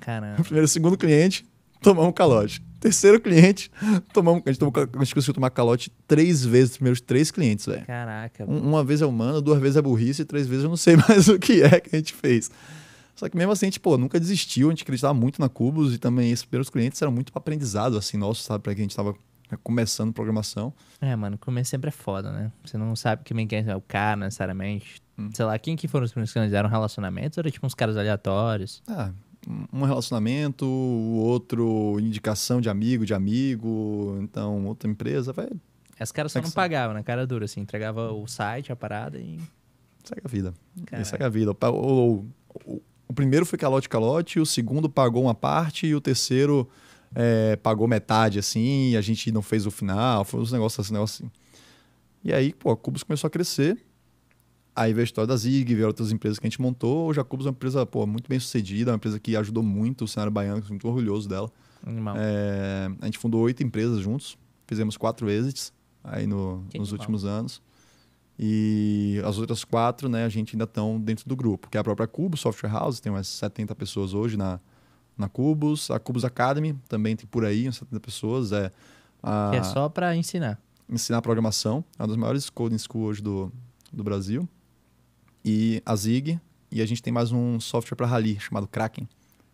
Speaker 2: Caramba. (laughs) Primeiro, segundo cliente, tomamos calote. Terceiro cliente, (laughs) tomamos, a, gente tomou, a gente conseguiu tomar calote três vezes, os primeiros três clientes, velho. Caraca. Um, uma vez é humano, duas vezes é burrice, e três vezes eu não sei (laughs) mais o que é que a gente fez. Só que mesmo assim, tipo, nunca desistiu, a gente acreditava muito na Cubos e também esses primeiros clientes eram muito aprendizado, assim, nosso, sabe, pra quem a gente tava né, começando programação.
Speaker 1: É, mano, começo sempre é foda, né? Você não sabe quem é o cara necessariamente. Hum. Sei lá, quem que foram os primeiros que eram relacionamentos? Ou era tipo uns caras aleatórios?
Speaker 2: É, um relacionamento, o outro indicação de amigo, de amigo, então outra empresa, vai.
Speaker 1: As caras só é não assim. pagavam, né? Cara dura, assim, entregava o site, a parada e. Segue
Speaker 2: a vida. Segue a vida. Ou, ou, ou o primeiro foi calote-calote, o segundo pagou uma parte e o terceiro é, pagou metade, assim, e a gente não fez o final. Foi uns negócios assim, negócio assim. E aí, pô, a Cubus começou a crescer. Aí veio a história da Zig, veio outras empresas que a gente montou. O Cubus é uma empresa pô, muito bem sucedida, uma empresa que ajudou muito o cenário baiano, muito orgulhoso dela. É, a gente fundou oito empresas juntos, fizemos quatro exits aí no, nos animal. últimos anos. E as outras quatro, né, a gente ainda estão dentro do grupo, que é a própria Cubus Software House, tem umas 70 pessoas hoje na, na Cubos. A Cubos Academy também tem por aí umas 70 pessoas. É, a, que é só
Speaker 1: para ensinar.
Speaker 2: Ensinar programação, é uma das maiores coding schools hoje do, do Brasil. E a Zig, e a gente tem mais um software para Rally chamado Kraken,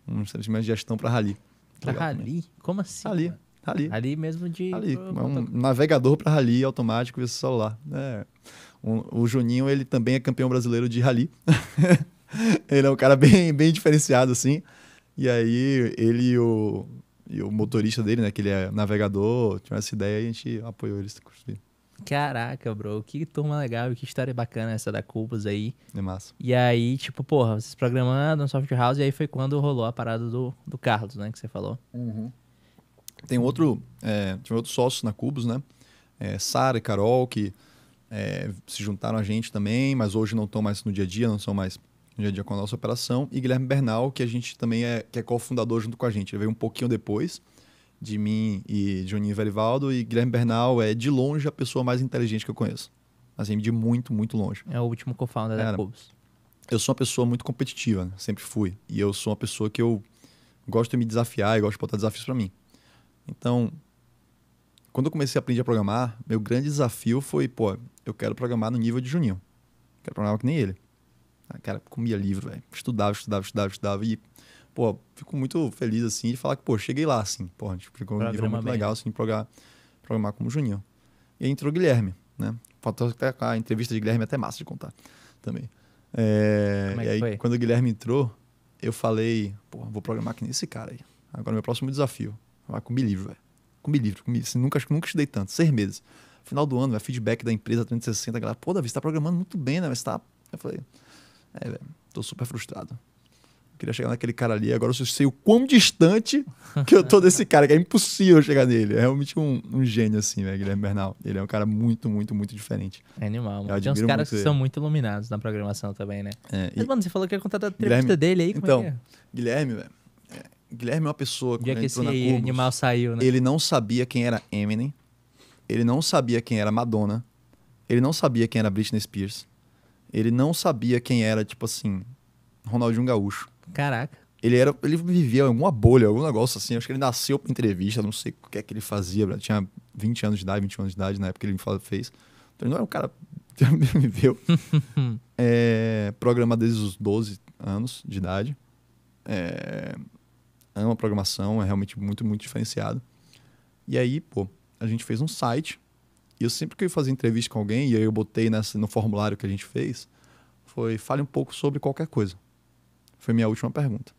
Speaker 2: um sistema de gestão para Rally. Para Rally? Como assim? Rally ali mesmo de. Ali. É um navegador para rali automático versus celular. É. O, Juninho, ele também é campeão brasileiro de rali. (laughs) ele é um cara bem, bem diferenciado, assim. E aí, ele e o, e o motorista dele, né, que ele é navegador, tinha essa ideia e a gente apoiou eles
Speaker 1: Caraca, bro, que turma legal, e que história bacana essa da Cubas aí. É
Speaker 2: massa. E aí, tipo,
Speaker 1: porra, vocês programando no software house, e aí foi quando rolou a parada do, do Carlos, né, que você falou.
Speaker 2: Uhum. Tem outro, é, tinha outros sócios na Cubos, né? É, Sara e Carol, que é, se juntaram a gente também, mas hoje não estão mais no dia a dia, não são mais no dia a dia com a nossa operação. E Guilherme Bernal, que a gente também é, que é cofundador junto com a gente. Ele veio um pouquinho depois de mim e Juninho Verivaldo. E Guilherme Bernal é, de longe, a pessoa mais inteligente que eu conheço. Assim, de muito, muito longe. É o último co-founder da Cubos. Eu sou uma pessoa muito competitiva, né? sempre fui. E eu sou uma pessoa que eu gosto de me desafiar e gosto de botar desafios para mim. Então, quando eu comecei a aprender a programar, meu grande desafio foi, pô, eu quero programar no nível de Juninho. Quero programar que nem ele. Ah, cara comia livro, velho. Estudava, estudava, estudava, estudava. E, pô, fico muito feliz, assim, de falar que, pô, cheguei lá, assim. Pô, a gente ficou um nível muito bem. legal, assim, programar, programar como Juninho. E aí entrou o Guilherme, né? Faltou até a entrevista de Guilherme, é até massa de contar também. É, é e aí, foi? quando o Guilherme entrou, eu falei, pô, vou programar que nem esse cara aí. Agora, meu próximo desafio. Ah, com livro, velho. Com livro, com assim, nunca, nunca estudei tanto, seis meses. Final do ano, véio, feedback da empresa 360, a galera, pô, Davi, você tá programando muito bem, né? Mas tá. Eu falei, é, velho, tô super frustrado. Queria chegar naquele cara ali, agora eu sei o quão distante que eu tô desse cara, que é impossível chegar nele. É realmente um, um gênio, assim, velho, Guilherme Bernal. Ele é um cara muito, muito, muito diferente. É animal, mano. Tem uns caras que ele. são
Speaker 1: muito iluminados na programação também, né? É, Mas, e... mano, você falou que ia
Speaker 2: contar da entrevista dele aí, como é então, é? Guilherme, velho Guilherme é uma pessoa quando que entrou na Cubos, animal saiu, né? Ele não sabia quem era Eminem, ele não sabia quem era Madonna, ele não sabia quem era Britney Spears, ele não sabia quem era, tipo assim, Ronaldinho Gaúcho. Caraca. Ele era, ele vivia em alguma bolha, algum negócio assim. Acho que ele nasceu pra entrevista, não sei o que é que ele fazia. Ele tinha 20 anos de idade, 21 anos de idade na época que ele fez. Então ele não era um cara que (laughs) viveu. (laughs) é, programa desde os 12 anos de idade. É, ama programação, é realmente muito, muito diferenciado. E aí, pô, a gente fez um site. E eu sempre que eu ia fazer entrevista com alguém, e aí eu botei nessa, no formulário que a gente fez, foi fale um pouco sobre qualquer coisa. Foi minha última pergunta.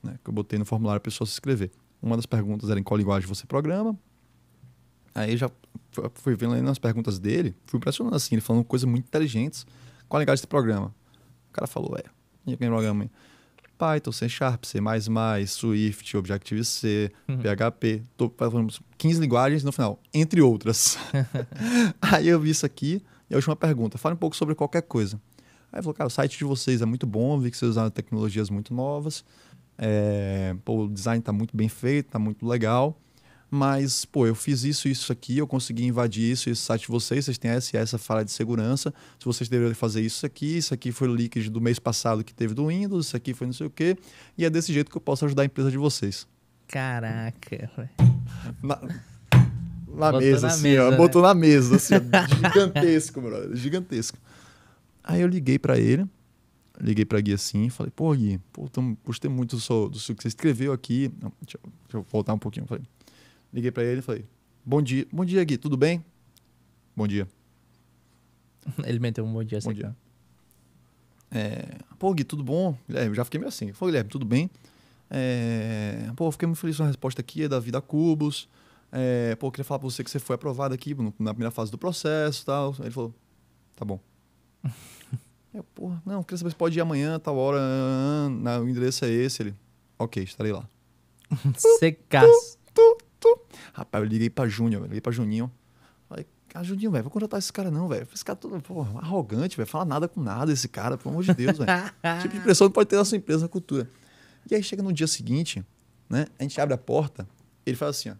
Speaker 2: Né, que eu botei no formulário a pessoa se inscrever. Uma das perguntas era em qual linguagem você programa. Aí já fui vendo nas perguntas dele, fui impressionado assim, ele falando coisas muito inteligentes. Qual linguagem você programa? O cara falou, é, ninguém programa. Hein? Python, C Sharp, C++, Swift, Objective-C, uhum. PHP, Estou falando 15 linguagens no final, entre outras. (laughs) aí eu vi isso aqui e a última pergunta, fala um pouco sobre qualquer coisa. Aí falou, cara, o site de vocês é muito bom, vi que vocês usaram tecnologias muito novas, é, pô, o design está muito bem feito, está muito legal mas, pô, eu fiz isso, isso aqui, eu consegui invadir isso, esse site de vocês, vocês têm essa essa falha de segurança, se vocês deveriam fazer isso aqui, isso aqui foi o leak do mês passado que teve do Windows, isso aqui foi não sei o quê, e é desse jeito que eu posso ajudar a empresa de vocês. Caraca. Na, na mesa, na assim, mesa, ó, né? botou na mesa, assim, (laughs) gigantesco, brother, gigantesco. Aí eu liguei para ele, liguei pra Gui assim e falei, pô, Gui, pô, tamo, gostei muito do, seu, do seu que você escreveu aqui. Não, deixa, eu, deixa eu voltar um pouquinho. Falei, Liguei para ele e falei: Bom dia, bom dia, Gui, tudo bem? Bom dia. (laughs) Ele meteu um bom dia assim. Bom dia. É, Pô, Gui, tudo bom? Guilherme, já fiquei meio assim. foi Guilherme, tudo bem? É... Pô, fiquei muito feliz com a resposta aqui, é da Vida Cubos. É... Pô, queria falar pra você que você foi aprovado aqui na primeira fase do processo e tal. Ele falou, tá bom. (laughs) eu, porra, não, queria saber se pode ir amanhã, tal hora, na, ah, ah, ah, o endereço é esse. Ele, ok, estarei lá. (laughs) Secaço. Rapaz, eu liguei pra Júnior, liguei pra Juninho. Falei, cara, ah, Juninho, velho, vou contratar esse cara não, velho. Esse cara é todo, pô, arrogante, velho. Fala nada com nada esse cara, pelo amor de Deus, velho. tipo de pessoa não pode ter na sua empresa, na cultura. E aí chega no dia seguinte, né? A gente abre a porta, ele faz assim, ó.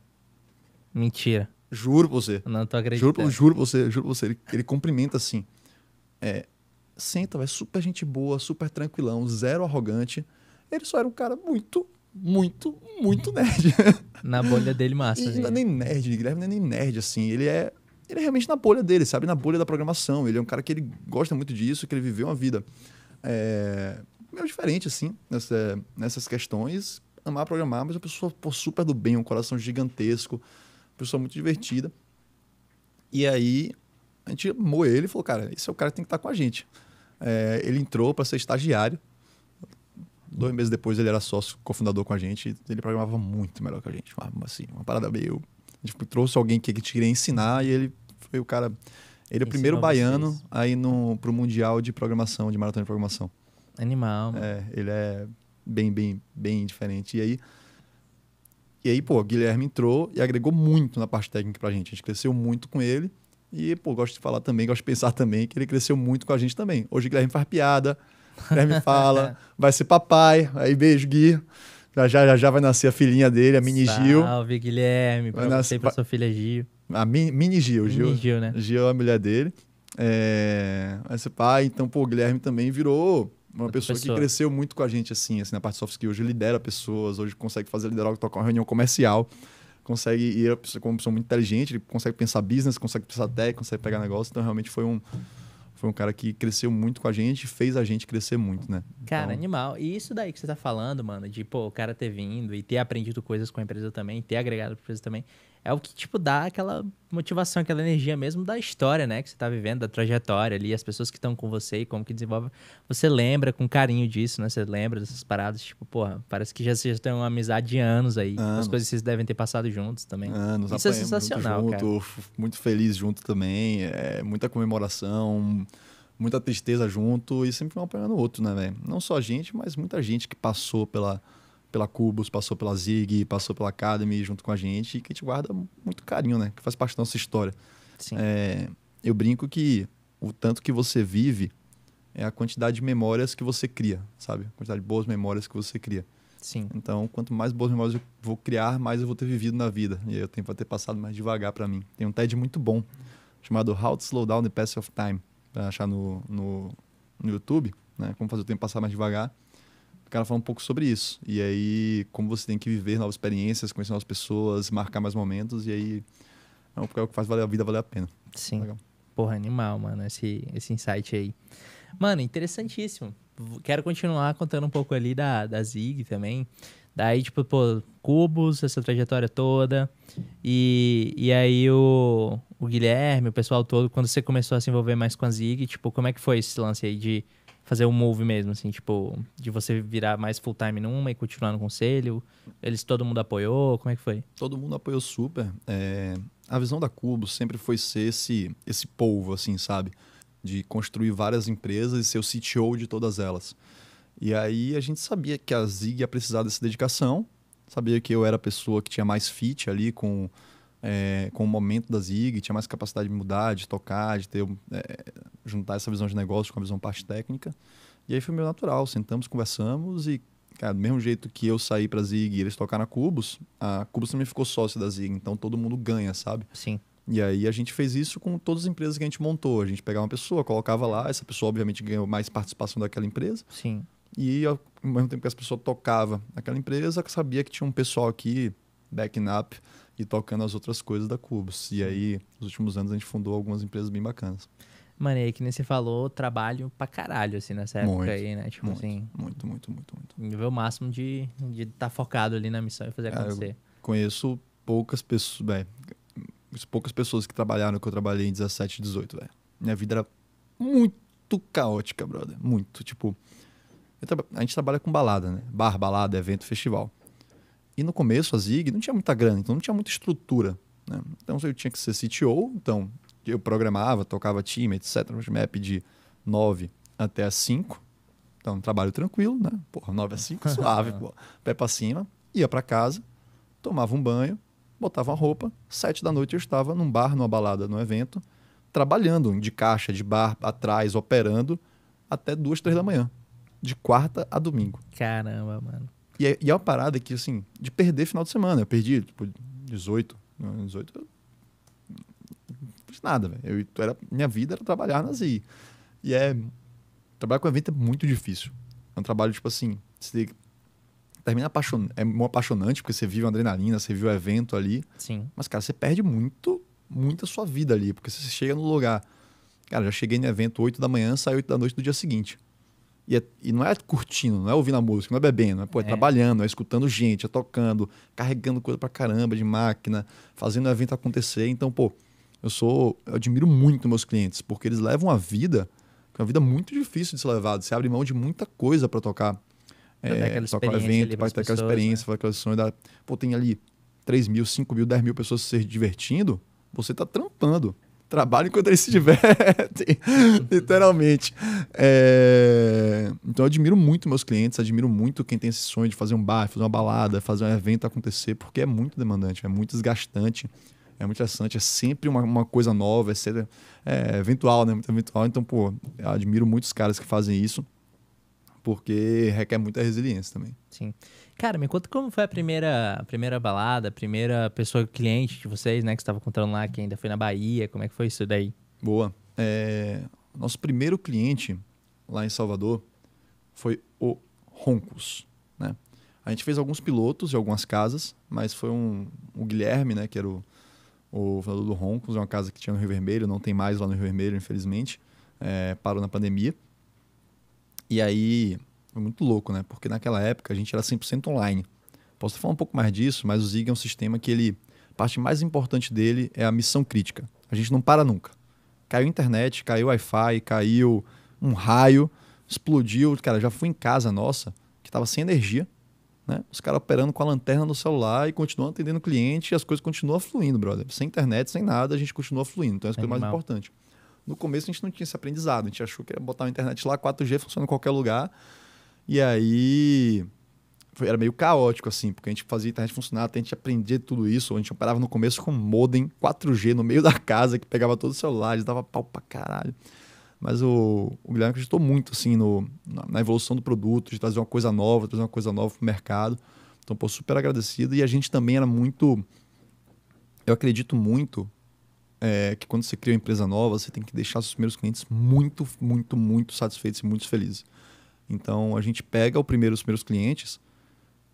Speaker 2: Mentira. Juro pra você. Não tô acreditando. Juro, juro pra você, juro pra você. Ele, ele cumprimenta assim. É, senta, velho, super gente boa, super tranquilão, zero arrogante. Ele só era um cara muito muito, muito nerd. (laughs) Na bolha dele, massa. E, assim. não é nem nerd, Guilherme não é nem nerd, assim. Ele é, ele é realmente na bolha dele, sabe? Na bolha da programação. Ele é um cara que ele gosta muito disso, que ele viveu uma vida é, meio diferente, assim, nessa, nessas questões. Amar programar, mas é uma pessoa pô, super do bem, um coração gigantesco, pessoa muito divertida. E aí, a gente amou ele e falou, cara, esse é o cara que tem que estar com a gente. É, ele entrou para ser estagiário Dois meses depois ele era sócio cofundador com a gente. Ele programava muito melhor que a gente. Uma, assim, uma parada meio. A gente trouxe alguém que, que te queria ensinar e ele foi o cara. Ele é o primeiro baiano aí no, pro Mundial de Programação, de Maratona de Programação. Animal. Mano. É, ele é bem, bem, bem diferente. E aí. E aí, pô, o Guilherme entrou e agregou muito na parte técnica pra gente. A gente cresceu muito com ele. E, pô, gosto de falar também, gosto de pensar também que ele cresceu muito com a gente também. Hoje o Guilherme faz piada Guilherme né, fala, (laughs) vai ser papai. Aí beijo, Gui. Já já, já vai nascer a filhinha dele, a mini Salve, Gil. Salve, Guilherme. Vai nascer pra sua filha Gil. A mini, mini Gil, mini Gil. Gil, né? Gil é a mulher dele. É... Vai ser pai. Então, pô, o Guilherme também virou uma pessoa, pessoa, que cresceu muito com a gente, assim, assim, na parte soft skill. Hoje lidera pessoas, hoje consegue fazer liderar, tocar uma reunião comercial. Consegue ir, é como uma pessoa muito inteligente, ele consegue pensar business, consegue pensar tech, consegue pegar negócio. Então, realmente foi um foi um cara que cresceu muito com a gente fez a gente crescer muito, né? Cara, então...
Speaker 1: animal. E isso daí que você tá falando, mano, de, pô, o cara ter vindo e ter aprendido coisas com a empresa também, ter agregado pra empresa também, é o que, tipo, dá aquela motivação, aquela energia mesmo da história, né? Que você tá vivendo, da trajetória ali, as pessoas que estão com você e como que desenvolve. Você lembra com carinho disso, né? Você lembra dessas paradas, tipo, porra, parece que já vocês têm uma amizade de anos aí. Anos. As coisas que vocês devem ter passado juntos também. Anos, Isso é sensacional, muito junto,
Speaker 2: cara. Muito feliz junto também, é, muita comemoração, muita tristeza junto e sempre um apanhando o outro, né, velho? Não só a gente, mas muita gente que passou pela pela Cubos, passou pela Zig, passou pela Academy junto com a gente e que a gente guarda muito carinho, né? Que faz parte da nossa história. Sim. É, eu brinco que o tanto que você vive é a quantidade de memórias que você cria, sabe? A quantidade de boas memórias que você cria. Sim. Então, quanto mais boas memórias eu vou criar, mais eu vou ter vivido na vida. E aí o tempo vai ter passado mais devagar para mim. Tem um TED muito bom chamado How to Slow Down the Pass of Time, pra achar no, no, no YouTube, né? Como fazer o tempo passar mais devagar. O cara fala um pouco sobre isso. E aí, como você tem que viver novas experiências, conhecer novas pessoas, marcar mais momentos, e aí é, é o que faz valer a vida valer a pena. Sim. Legal. Porra, animal, mano, esse, esse insight aí.
Speaker 1: Mano, interessantíssimo.
Speaker 2: Quero continuar
Speaker 1: contando um pouco ali da, da Zig também. Daí, tipo, pô, Cubos, essa trajetória toda. E, e aí o, o Guilherme, o pessoal todo, quando você começou a se envolver mais com a Zig, tipo, como é que foi esse lance aí de fazer um move mesmo, assim, tipo, de você virar mais full time numa e continuar no conselho? Eles, todo mundo apoiou? Como é que foi?
Speaker 2: Todo mundo apoiou super. É, a visão da Cubo sempre foi ser esse, esse polvo, assim, sabe? De construir várias empresas e ser o CTO de todas elas. E aí a gente sabia que a Zig ia precisar dessa dedicação, sabia que eu era a pessoa que tinha mais fit ali com é, com o momento da Zig, tinha mais capacidade de mudar, de tocar, de ter, é, juntar essa visão de negócio com a visão parte técnica. E aí foi meio natural, sentamos, conversamos e, cara, do mesmo jeito que eu saí pra Zig e eles tocaram a Cubos, a Cubos também ficou sócio da Zig, então todo mundo ganha, sabe? Sim. E aí a gente fez isso com todas as empresas que a gente montou. A gente pegava uma pessoa, colocava lá, essa pessoa obviamente ganhou mais participação daquela empresa. Sim. E ao mesmo tempo que essa pessoa tocava naquela empresa, sabia que tinha um pessoal aqui, backing up, e tocando as outras coisas da Cubos. E aí, nos últimos anos, a gente fundou algumas empresas bem bacanas.
Speaker 1: Mano, e aí que nem você falou, trabalho pra caralho, assim, nessa época muito, aí, né? Tipo muito, assim. Muito, muito, muito, muito. Nível máximo de estar de tá focado ali na missão e fazer é, acontecer. É,
Speaker 2: conheço poucas pessoas. Véio, poucas pessoas que trabalharam que eu trabalhei em 17, 18, velho. Minha vida era muito caótica, brother. Muito. Tipo. A gente trabalha com balada, né? Bar, balada, evento, festival. E no começo a Zig não tinha muita grana, então não tinha muita estrutura. Né? Então eu tinha que ser CTO, então eu programava, tocava time, etc. map de 9 até as 5. Então um trabalho tranquilo, né? Porra, 9 a 5, suave, pô. Pé pra cima, ia para casa, tomava um banho, botava uma roupa. Sete da noite eu estava num bar, numa balada, num evento, trabalhando de caixa, de bar, atrás, operando, até duas, três da manhã. De quarta a domingo. Caramba, mano. E é, e é uma parada que, assim, de perder final de semana. Eu perdi, tipo, 18. 18 eu não fiz nada, velho. Era... Minha vida era trabalhar na ZI. E é. Trabalhar com evento é muito difícil. É um trabalho, tipo assim, você termina apaixon... é apaixonante, porque você vive uma adrenalina, você vive o evento ali. Sim. Mas, cara, você perde muito, muito a sua vida ali, porque você chega no lugar. Cara, já cheguei no evento 8 da manhã, saí 8 da noite do dia seguinte. E, é, e, não é curtindo, não é ouvindo a música, não é bebendo, é, pô, é, é. trabalhando, é escutando gente, é tocando, carregando coisa pra caramba de máquina, fazendo o evento acontecer. Então, pô, eu sou. Eu admiro muito meus clientes, porque eles levam a vida, que é uma vida muito difícil de ser levada. Você abre mão de muita coisa para tocar. é, tocar o evento, para ter aquela experiência, para né? aquela sonho da. Pô, tem ali 3 mil, 5 mil, 10 mil pessoas se divertindo, você tá trampando trabalho enquanto eles se divertem, (laughs) literalmente. É... Então eu admiro muito meus clientes, admiro muito quem tem esse sonho de fazer um bar, fazer uma balada, fazer um evento acontecer, porque é muito demandante, é muito desgastante, é muito interessante, é sempre uma, uma coisa nova, é, sempre, é eventual, né? Muito eventual. Então, pô, eu admiro muitos caras que fazem isso porque requer muita resiliência também. Sim.
Speaker 1: Cara, me conta como foi a primeira, a primeira balada, a primeira pessoa cliente de vocês, né? Que estava contando lá, que ainda foi na Bahia. Como é que foi isso daí? Boa.
Speaker 2: É, nosso primeiro cliente lá em Salvador foi o Roncos, né? A gente fez alguns pilotos de algumas casas, mas foi um, o Guilherme, né? Que era o, o fundador do Roncos, é uma casa que tinha no Rio Vermelho, não tem mais lá no Rio Vermelho, infelizmente. É, parou na pandemia. E aí, foi muito louco, né? Porque naquela época a gente era 100% online. Posso falar um pouco mais disso, mas o Zig é um sistema que ele. A parte mais importante dele é a missão crítica. A gente não para nunca. Caiu internet, caiu Wi-Fi, caiu um raio, explodiu. Cara, já fui em casa nossa, que estava sem energia, né? Os caras operando com a lanterna no celular e continuam atendendo cliente e as coisas continuam fluindo, brother. Sem internet, sem nada, a gente continua fluindo. Então, é a coisa mais importante. No começo a gente não tinha esse aprendizado, a gente achou que era botar a internet lá, 4G funciona em qualquer lugar. E aí foi, era meio caótico, assim, porque a gente fazia a internet funcionar, a gente aprendia tudo isso. A gente operava no começo com modem 4G no meio (laughs) da casa, que pegava todos os celulares, dava pau pra caralho. Mas o, o Guilherme acreditou muito, assim, no, na, na evolução do produto, de trazer uma coisa nova, trazer uma coisa nova pro mercado. Então, pô, super agradecido. E a gente também era muito. Eu acredito muito é, que quando você cria uma empresa nova, você tem que deixar os primeiros clientes muito, muito, muito satisfeitos e muito felizes. Então a gente pega primeiro, os primeiros clientes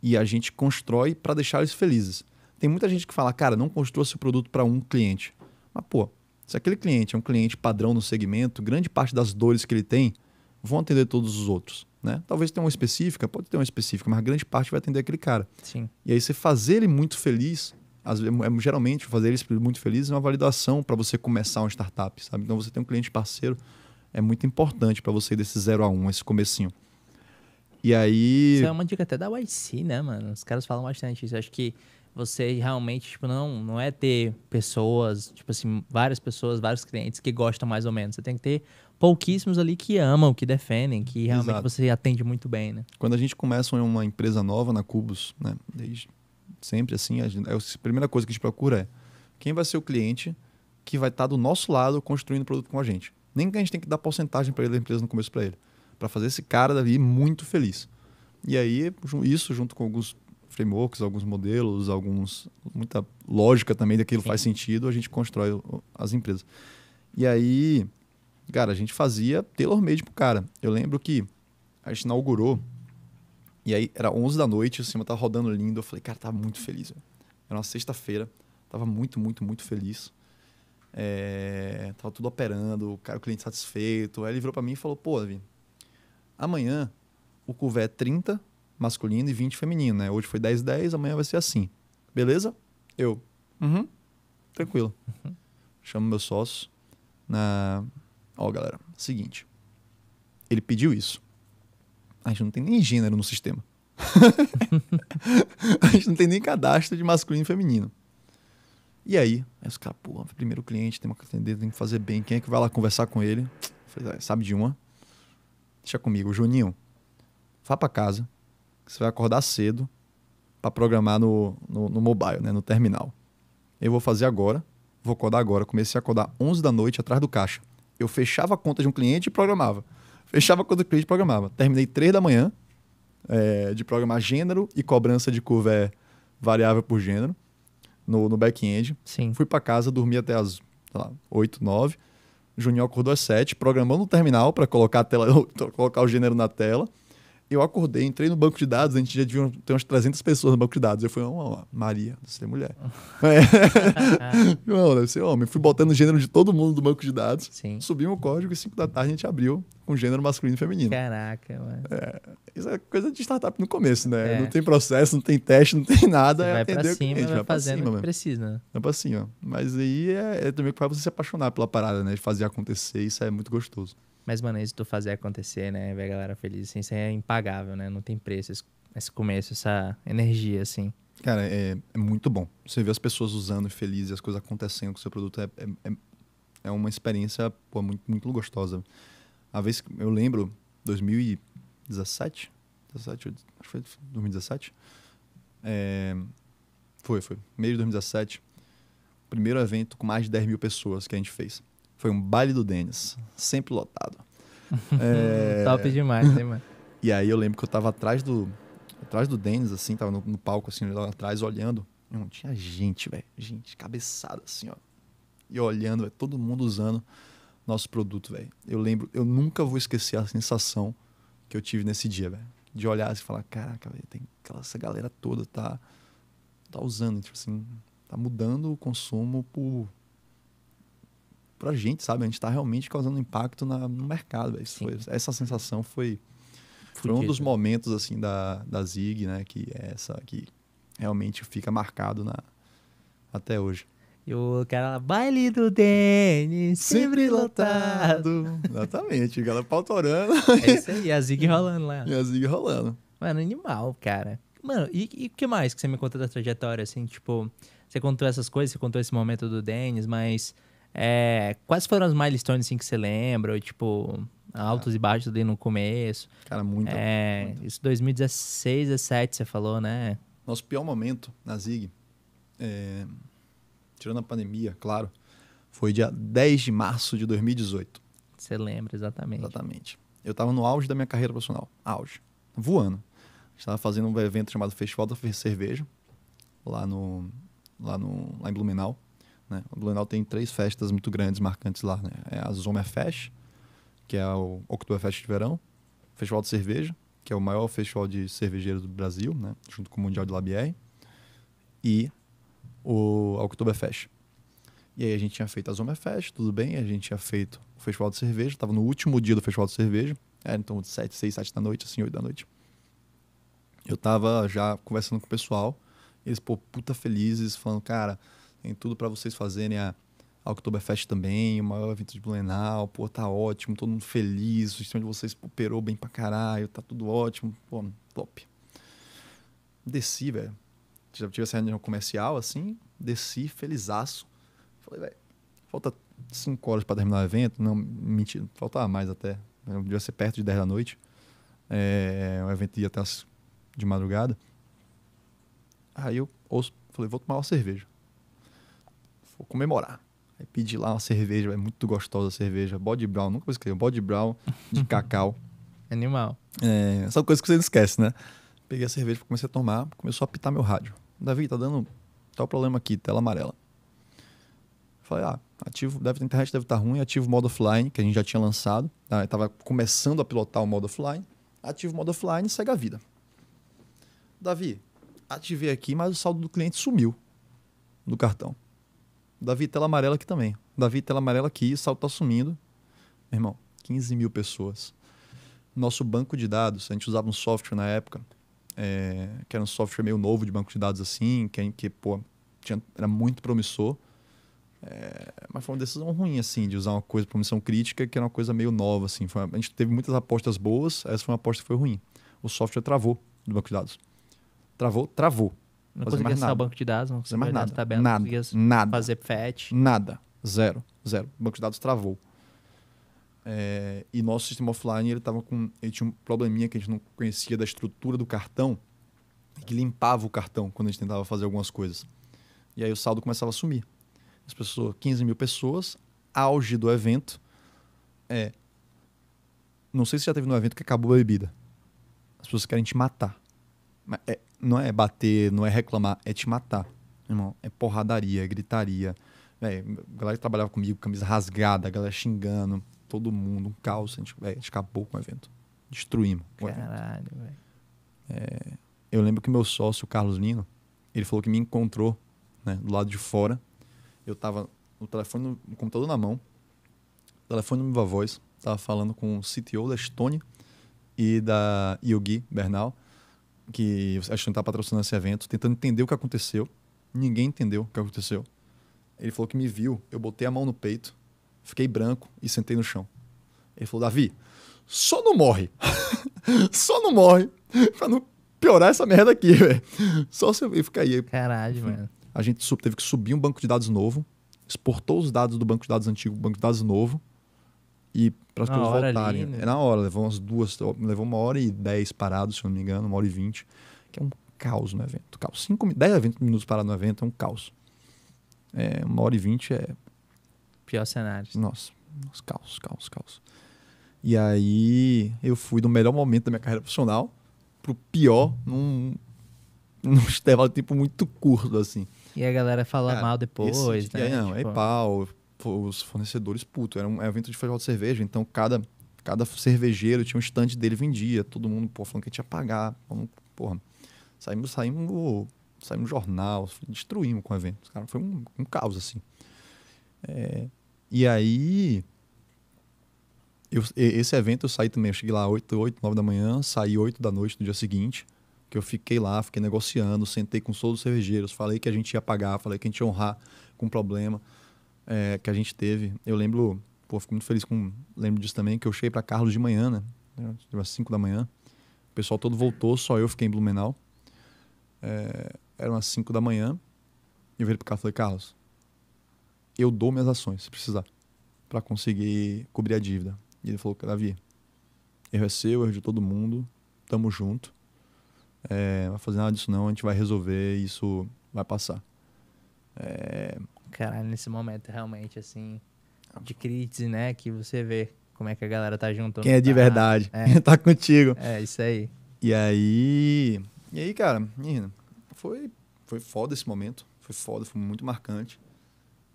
Speaker 2: e a gente constrói para deixar eles felizes. Tem muita gente que fala, cara, não construa seu produto para um cliente. Mas, pô, se aquele cliente é um cliente padrão no segmento, grande parte das dores que ele tem vão atender todos os outros. Né? Talvez tenha uma específica, pode ter uma específica, mas grande parte vai atender aquele cara. Sim. E aí você fazer ele muito feliz é, geralmente fazer eles muito felizes é uma validação para você começar uma startup, sabe? Então você tem um cliente parceiro é muito importante para você desse 0 a 1, um, esse comecinho. E aí Isso é
Speaker 1: uma dica até da YC, né, mano? Os caras falam bastante isso. Eu acho que você realmente, tipo, não, não é ter pessoas, tipo assim, várias pessoas, vários clientes que gostam mais ou menos. Você tem que ter pouquíssimos ali que amam, que defendem, que realmente Exato. você atende muito bem, né?
Speaker 2: Quando a gente começa uma empresa nova na Cubos, né, desde sempre assim, a, gente, a é primeira coisa que a gente procura é quem vai ser o cliente que vai estar tá do nosso lado construindo o produto com a gente. Nem que a gente tem que dar porcentagem para ele da empresa no começo para ele, para fazer esse cara dali muito feliz. E aí, isso junto com alguns frameworks, alguns modelos, alguns muita lógica também daquilo Sim. faz sentido, a gente constrói as empresas. E aí, cara, a gente fazia tailor-made pro cara. Eu lembro que a gente inaugurou e aí era 11 da noite, o cinema tava rodando lindo. Eu falei, cara, tava muito feliz. Véio. Era uma sexta-feira, tava muito, muito, muito feliz. É, tava tudo operando, o cara, o cliente satisfeito. Aí ele virou para mim e falou, pô, Davi, amanhã o cuvé é 30 masculino e 20 feminino, né? Hoje foi 10 10, amanhã vai ser assim. Beleza? Eu, uhum, tranquilo. Uhum. Chamo meu sócio na... Né? Ó, galera, seguinte. Ele pediu isso a gente não tem nem gênero no sistema. (laughs) a gente não tem nem cadastro de masculino e feminino. E aí, aí os caras, pô, primeiro cliente, tem uma atender, tem que fazer bem. Quem é que vai lá conversar com ele? Falei, ah, sabe de uma? Deixa comigo, Juninho. Vá para casa, que você vai acordar cedo para programar no, no, no, mobile, né, no terminal. Eu vou fazer agora, vou acordar agora. Comecei a acordar 11 da noite atrás do caixa. Eu fechava a conta de um cliente e programava. Fechava quando o cliente programava. Terminei três da manhã é, de programar gênero e cobrança de curva é variável por gênero no, no back-end. Fui para casa, dormi até as lá, 8, 9. Junior acordou às 7, programando o terminal para colocar, (laughs) colocar o gênero na tela. Eu acordei, entrei no banco de dados, a gente já devia ter umas 300 pessoas no banco de dados. Eu fui, oh, Maria, deve ser é mulher. (laughs) é. (laughs) Não, deve ser homem. Fui botando o gênero de todo mundo do banco de dados, Sim. subi meu código e 5 da tarde a gente abriu com gênero masculino e feminino. Caraca, mano. É, isso é coisa de startup no começo, né? É. Não tem processo, não tem teste, não tem nada. Você é atender pra cima, vai, vai fazendo cima, o que precisa. Né? Vai pra cima. Mas aí é, é também que faz você se apaixonar pela parada, né? De fazer acontecer, isso é muito gostoso.
Speaker 1: Mas, mano, isso tu fazer
Speaker 2: acontecer, né? Ver a galera feliz, assim, isso é impagável, né? Não tem preço esse, esse começo, essa energia, assim. Cara, é, é, muito bom. Você vê as pessoas usando e felizes, as coisas acontecendo com o seu produto, é, é, é, é uma experiência pô, muito, muito gostosa. A vez que eu lembro, 2017? 17, acho que foi 2017. É, foi, foi. Meio de 2017. Primeiro evento com mais de 10 mil pessoas que a gente fez. Foi um baile do Denis, sempre lotado. (laughs) é... Top demais, né, mano? e aí eu lembro que eu tava atrás do atrás do Denis, assim, tava no, no palco, assim, lá atrás, olhando. Não, tinha gente, velho. Gente, cabeçada, assim, ó. E olhando, véio, todo mundo usando nosso produto, velho. Eu lembro, eu nunca vou esquecer a sensação que eu tive nesse dia, velho. De olhar assim e falar, caraca, tem aquela, essa galera toda tá, tá usando, tipo assim, tá mudando o consumo por pra gente, sabe? A gente tá realmente causando impacto na, no mercado. Foi, essa sensação foi, foi um dos momentos, assim, da, da Zig, né? Que é essa que realmente fica marcado na, até hoje. E o cara baile do Denis, sempre, lotado.
Speaker 1: Exatamente, o pautorando. (laughs) É isso aí, a Zig (laughs) rolando lá. E a Zig rolando. Mano, animal, cara. Mano, e o que mais que você me conta da trajetória, assim, tipo... Você contou essas coisas, você contou esse momento do Denis, mas é, quais foram as milestones assim, que você lembra? Ou, tipo, altos e baixos ali no começo. Cara, muito. É, isso
Speaker 2: 2016, 17 você falou, né? Nosso pior momento na Zig, é, tirando a pandemia, claro, foi dia 10 de março de 2018. Você lembra, exatamente. Exatamente. Eu estava no auge da minha carreira profissional. Auge. Voando. Estava fazendo um evento chamado Festival da Cerveja, lá no lá no lá em Blumenau. Né? O Blumenau tem três festas muito grandes, marcantes lá. Né? É a Sommerfest, que é o Oktoberfest de verão, Festival de Cerveja, que é o maior festival de cervejeiros do Brasil, né? junto com o Mundial de Labierre, e o Oktoberfest. E aí a gente tinha feito a Sommerfest, tudo bem, a gente tinha feito o Festival de Cerveja, estava no último dia do Festival de Cerveja, era então de 7, 6, 7 da noite, assim, 8 da noite. Eu estava já conversando com o pessoal, eles, pô, puta felizes, falando, cara, tem tudo para vocês fazerem a, a Oktoberfest também, o maior evento de Blumenau. Pô, tá ótimo, todo mundo feliz. O sistema de vocês operou bem pra caralho, tá tudo ótimo. Pô, top. Desci, velho. Já tive essa reunião comercial, assim. Desci, felizaço. Falei, velho, falta 5 horas para terminar o evento. Não, mentira, faltava mais até. Devia ser perto de 10 da noite. É, o evento ia até as, de madrugada. Aí eu ouço, falei, vou tomar uma cerveja vou comemorar. Aí pedi lá uma cerveja, é muito gostosa a cerveja. Body Brown, nunca vou esquecer. Body Brown de (laughs) cacau. Animal. É, essa coisa que você não esquece, né? Peguei a cerveja, comecei a tomar, começou a apitar meu rádio. Davi, tá dando tal tá problema aqui, tela amarela. Falei, ah, ativo, deve ter internet, deve estar tá ruim, ativo o modo offline, que a gente já tinha lançado. Tá? tava começando a pilotar o modo offline. Ativo o modo offline segue a vida. Davi, ativei aqui, mas o saldo do cliente sumiu do cartão. Davi tela amarela aqui também. Davi tela amarela aqui, salto tá sumindo. Meu irmão, 15 mil pessoas. Nosso banco de dados, a gente usava um software na época, é, que era um software meio novo de banco de dados assim, que, que pô, tinha, era muito promissor. É, mas foi uma decisão ruim, assim, de usar uma coisa para missão crítica, que era uma coisa meio nova, assim. a gente teve muitas apostas boas, essa foi uma aposta que foi ruim. O software travou do banco de dados. Travou, travou. Não conseguia acessar nada. o banco de dados, não conseguia mais nada. Tabela, nada, não conseguia nada, fazer fat Nada. Zero. Zero. O banco de dados travou. É, e nosso sistema offline ele tava com ele tinha um probleminha que a gente não conhecia da estrutura do cartão que limpava o cartão quando a gente tentava fazer algumas coisas e aí o saldo começava a sumir as pessoas 15 mil pessoas auge do evento é não sei se já teve no evento que acabou a bebida as pessoas querem te matar é, não é bater, não é reclamar, é te matar, irmão. É porradaria, é gritaria. É, a galera que trabalhava comigo, camisa rasgada, a galera xingando, todo mundo, um caos. A gente, véio, a gente acabou com o evento. Destruímos. Caralho, velho. É, eu lembro que meu sócio, Carlos Lino, ele falou que me encontrou né, do lado de fora. Eu tava no telefone, no computador na mão, telefone no Viva Voz, tava falando com o CTO da Estônia e da Yogi Bernal que a Shin tá patrocinando esse evento, tentando entender o que aconteceu. Ninguém entendeu o que aconteceu. Ele falou que me viu, eu botei a mão no peito, fiquei branco e sentei no chão. Ele falou: Davi, só não morre. (laughs) só não morre. Pra não piorar essa merda aqui, (laughs) velho. Só se eu ficar aí. Caralho, mano. A gente teve que subir um banco de dados novo, exportou os dados do banco de dados antigo, banco de dados novo e para as pessoas voltarem. Ali, né? É na hora, levou umas duas, levou uma hora e dez parados, se não me engano, uma hora e vinte, que é um caos no evento. Caos. Cinco, dez a vinte minutos parado no evento é um caos. É, uma hora e vinte é. Pior cenário. Nossa, nossa, caos, caos, caos. E aí eu fui do melhor momento da minha carreira profissional pro pior num, num (laughs) intervalo tempo muito curto, assim. E a galera fala Cara, mal depois, esse, né? Não, é tipo... é pau, os fornecedores puto Era um evento de feijão de cerveja, então cada, cada cervejeiro tinha um estante dele, vendia. Todo mundo pô, falando que tinha que pagar. Porra, saímos, saímos, saímos no jornal, destruímos com o evento. Cara, foi um, um caos, assim. É, e aí, eu, esse evento eu saí também. Eu cheguei lá 8, 8, 9 da manhã, saí 8 da noite do no dia seguinte. Que eu fiquei lá, fiquei negociando, sentei com todos os cervejeiros, falei que a gente ia pagar, falei que a gente ia honrar com o problema é, que a gente teve. Eu lembro, pô, fico muito feliz com. Lembro disso também, que eu cheguei para Carlos de manhã, né? Era tipo, às 5 da manhã. O pessoal todo voltou, só eu fiquei em Blumenau. É, eram umas 5 da manhã. E eu virei pro Carlos e falei, Carlos, eu dou minhas ações, se precisar, para conseguir cobrir a dívida. E ele falou, Davi, erro é seu, erro de todo mundo, tamo junto. É, não vai fazer nada disso não, a gente vai resolver e isso vai passar. É,
Speaker 1: caralho nesse momento, realmente, assim, ah, de crise, né? Que você vê
Speaker 2: como é que a galera tá junto Quem é de tá, verdade. É. (laughs) tá contigo. É, isso aí. E aí... E aí, cara, menina, foi, foi foda esse momento. Foi foda, foi muito marcante.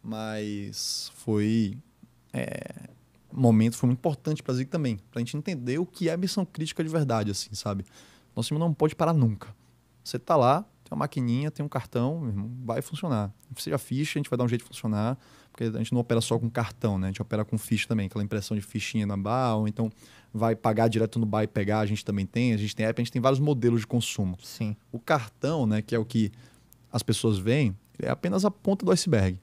Speaker 2: Mas foi... É, momento foi muito importante pra Zig também. Pra gente entender o que é missão crítica de verdade, assim, sabe? Nosso time não pode parar nunca. Você tá lá, tem uma maquininha, tem um cartão, vai funcionar. Seja ficha, a gente vai dar um jeito de funcionar, porque a gente não opera só com cartão, né? A gente opera com ficha também, aquela impressão de fichinha na bar, ou então vai pagar direto no bar e pegar, a gente também tem, a gente tem app, a gente tem vários modelos de consumo. Sim. O cartão, né, que é o que as pessoas veem, é apenas a ponta do iceberg.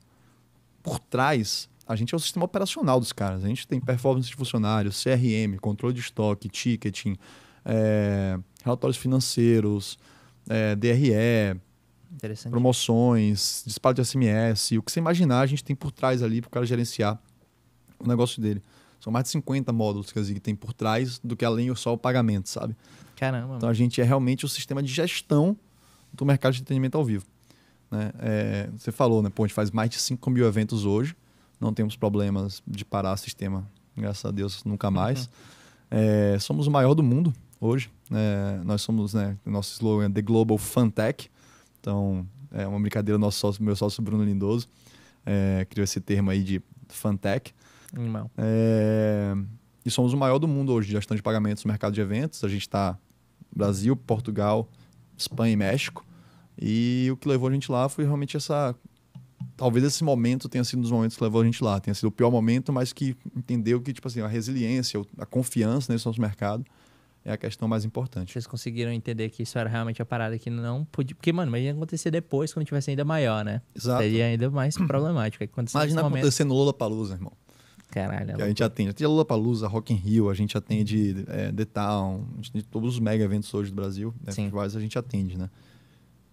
Speaker 2: Por trás, a gente é o sistema operacional dos caras. A gente tem performance de funcionário, CRM, controle de estoque, ticketing, é, relatórios financeiros, é, DRE, promoções, disparo de SMS, o que você imaginar a gente tem por trás ali para o cara gerenciar o negócio dele. São mais de 50 módulos que a Zig tem por trás do que além só o pagamento, sabe? Caramba. Então a gente é realmente o sistema de gestão do mercado de entretenimento ao vivo. Né? É, você falou, né? Pô, a gente faz mais de 5 mil eventos hoje. Não temos problemas de parar o sistema, graças a Deus, nunca mais. Uhum. É, somos o maior do mundo hoje. É, nós somos, né, nosso slogan é The Global Fantech. Então, é uma brincadeira, nosso sócio, meu sócio Bruno Lindoso é, criou esse termo aí de Fantech. Não. É, e somos o maior do mundo hoje de gestão de pagamentos no mercado de eventos. A gente está Brasil, Portugal, Espanha e México. E o que levou a gente lá foi realmente essa. Talvez esse momento tenha sido um dos momentos que levou a gente lá. Tenha sido o pior momento, mas que entendeu que, tipo assim, a resiliência, a confiança né, nesse nosso mercado é a questão mais importante. Vocês conseguiram entender
Speaker 1: que isso era realmente a parada que não podia. Porque, mano, mas ia acontecer depois, quando tivesse ainda maior, né? Exato. Seria ainda mais (clears throat) problemático.
Speaker 2: Imagina momento... acontecendo Lula Palusa, irmão. Caralho. Que é a gente atende. Atende Lula Palusa, Rock in Rio, a gente atende é, The Town, a gente atende todos os mega eventos hoje do Brasil, né? a gente atende, né?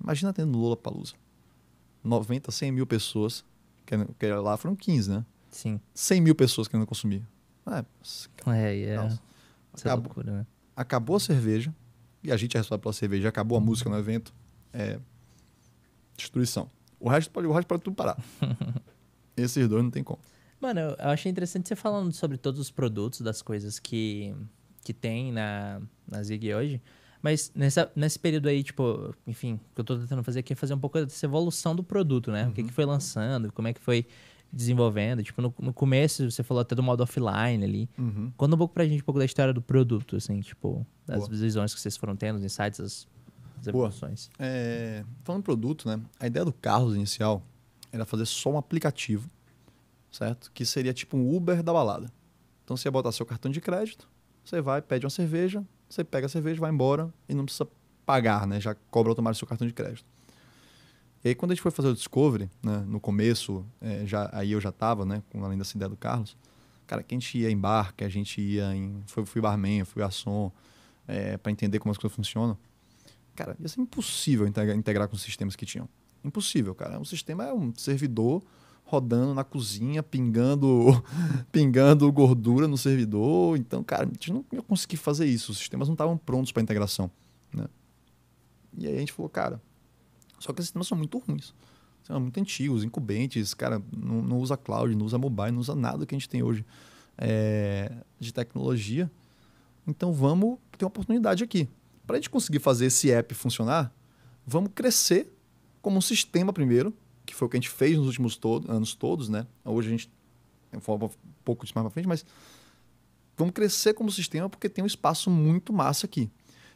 Speaker 2: Imagina tendo Lula Palusa. 90, 100 mil pessoas, que, que lá foram 15, né? Sim. 100 mil pessoas querendo consumir. Ah, é, é, é. Acabou, loucura, né? acabou a cerveja, e a gente é responsável pela cerveja, acabou a uhum. música no evento, é destruição. O resto pode, o resto pode tudo parar. (laughs) Esses dois não tem como.
Speaker 1: Mano, eu achei interessante você falando sobre todos os produtos das coisas que, que tem na, na Zig hoje. Mas nessa, nesse período aí, tipo, enfim, o que eu tô tentando fazer aqui é fazer um pouco dessa evolução do produto, né? Uhum. O que, uhum. que foi lançando, como é que foi desenvolvendo. Tipo, no, no começo você falou até do modo offline ali. Uhum. Conta um pouco pra gente um pouco da história do produto, assim, tipo, das Boa.
Speaker 2: visões que vocês foram tendo, os insights, as, as evoluções. É, falando em produto, né? A ideia do Carlos inicial era fazer só um aplicativo, certo? Que seria tipo um Uber da balada. Então você ia botar seu cartão de crédito, você vai, pede uma cerveja, você pega a cerveja, vai embora e não precisa pagar, né? Já cobra automático seu cartão de crédito. E aí, quando a gente foi fazer o Discovery, né, no começo, é, já, aí eu já estava, né, com além dessa ideia do Carlos, cara, que a gente ia em bar, que a gente ia em. Fui, fui barman, fui garçom, é, para entender como as coisas funcionam. Cara, ia ser impossível integrar com os sistemas que tinham. Impossível, cara. Um sistema é um servidor rodando na cozinha, pingando (laughs) pingando gordura no servidor. Então, cara, a gente não ia conseguir fazer isso. Os sistemas não estavam prontos para integração. Né? E aí a gente falou, cara, só que esses sistemas são muito ruins. São muito antigos, incumbentes, cara, não, não, usa cloud, não usa mobile, não usa nada que a gente tem hoje é, de tecnologia. Então vamos ter uma oportunidade aqui. Para a gente conseguir fazer esse app funcionar, vamos crescer como um sistema primeiro, que foi o que a gente fez nos últimos anos todos, né? Hoje a gente um pouco de mais para frente, mas vamos crescer como sistema porque tem um espaço muito massa aqui.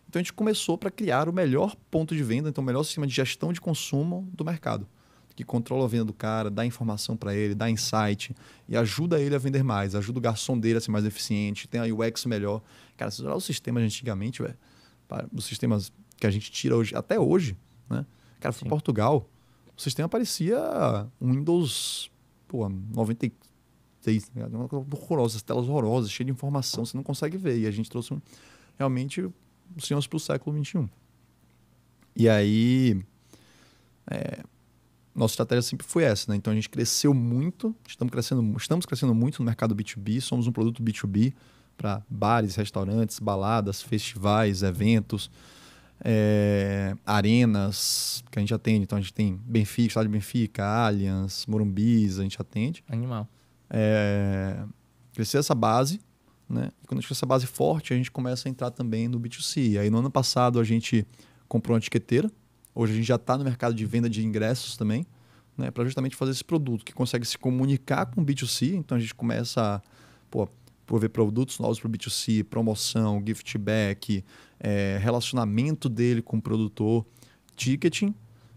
Speaker 2: Então a gente começou para criar o melhor ponto de venda, então o melhor sistema de gestão de consumo do mercado, que controla a venda do cara, dá informação para ele, dá insight e ajuda ele a vender mais, ajuda o garçom dele a ser mais eficiente, tem a UX melhor. Cara, se olhar os sistemas antigamente, velho, os sistemas que a gente tira hoje, até hoje, né? Cara, foi Portugal, o sistema parecia um Windows pô, 96, né? horrorosa, as telas horrorosas, cheia de informação, você não consegue ver. E a gente trouxe um, realmente senhores para o século XXI. E aí, é, nossa estratégia sempre foi essa, né? Então a gente cresceu muito, estamos crescendo, estamos crescendo muito no mercado B2B, somos um produto B2B para bares, restaurantes, baladas, festivais, eventos, é, arenas que a gente atende. Então a gente tem Benfica, Estádio Benfica, Allianz, Morumbis, a gente atende. Animal. É, crescer essa base né? E quando a gente tem essa base forte, a gente começa a entrar também no B2C. Aí no ano passado a gente comprou uma etiqueteira. Hoje a gente já está no mercado de venda de ingressos também, né? para justamente fazer esse produto que consegue se comunicar com o B2C. Então a gente começa a pô, prover produtos novos para o B2C, promoção, gift back, é, relacionamento dele com o produtor, ticketing,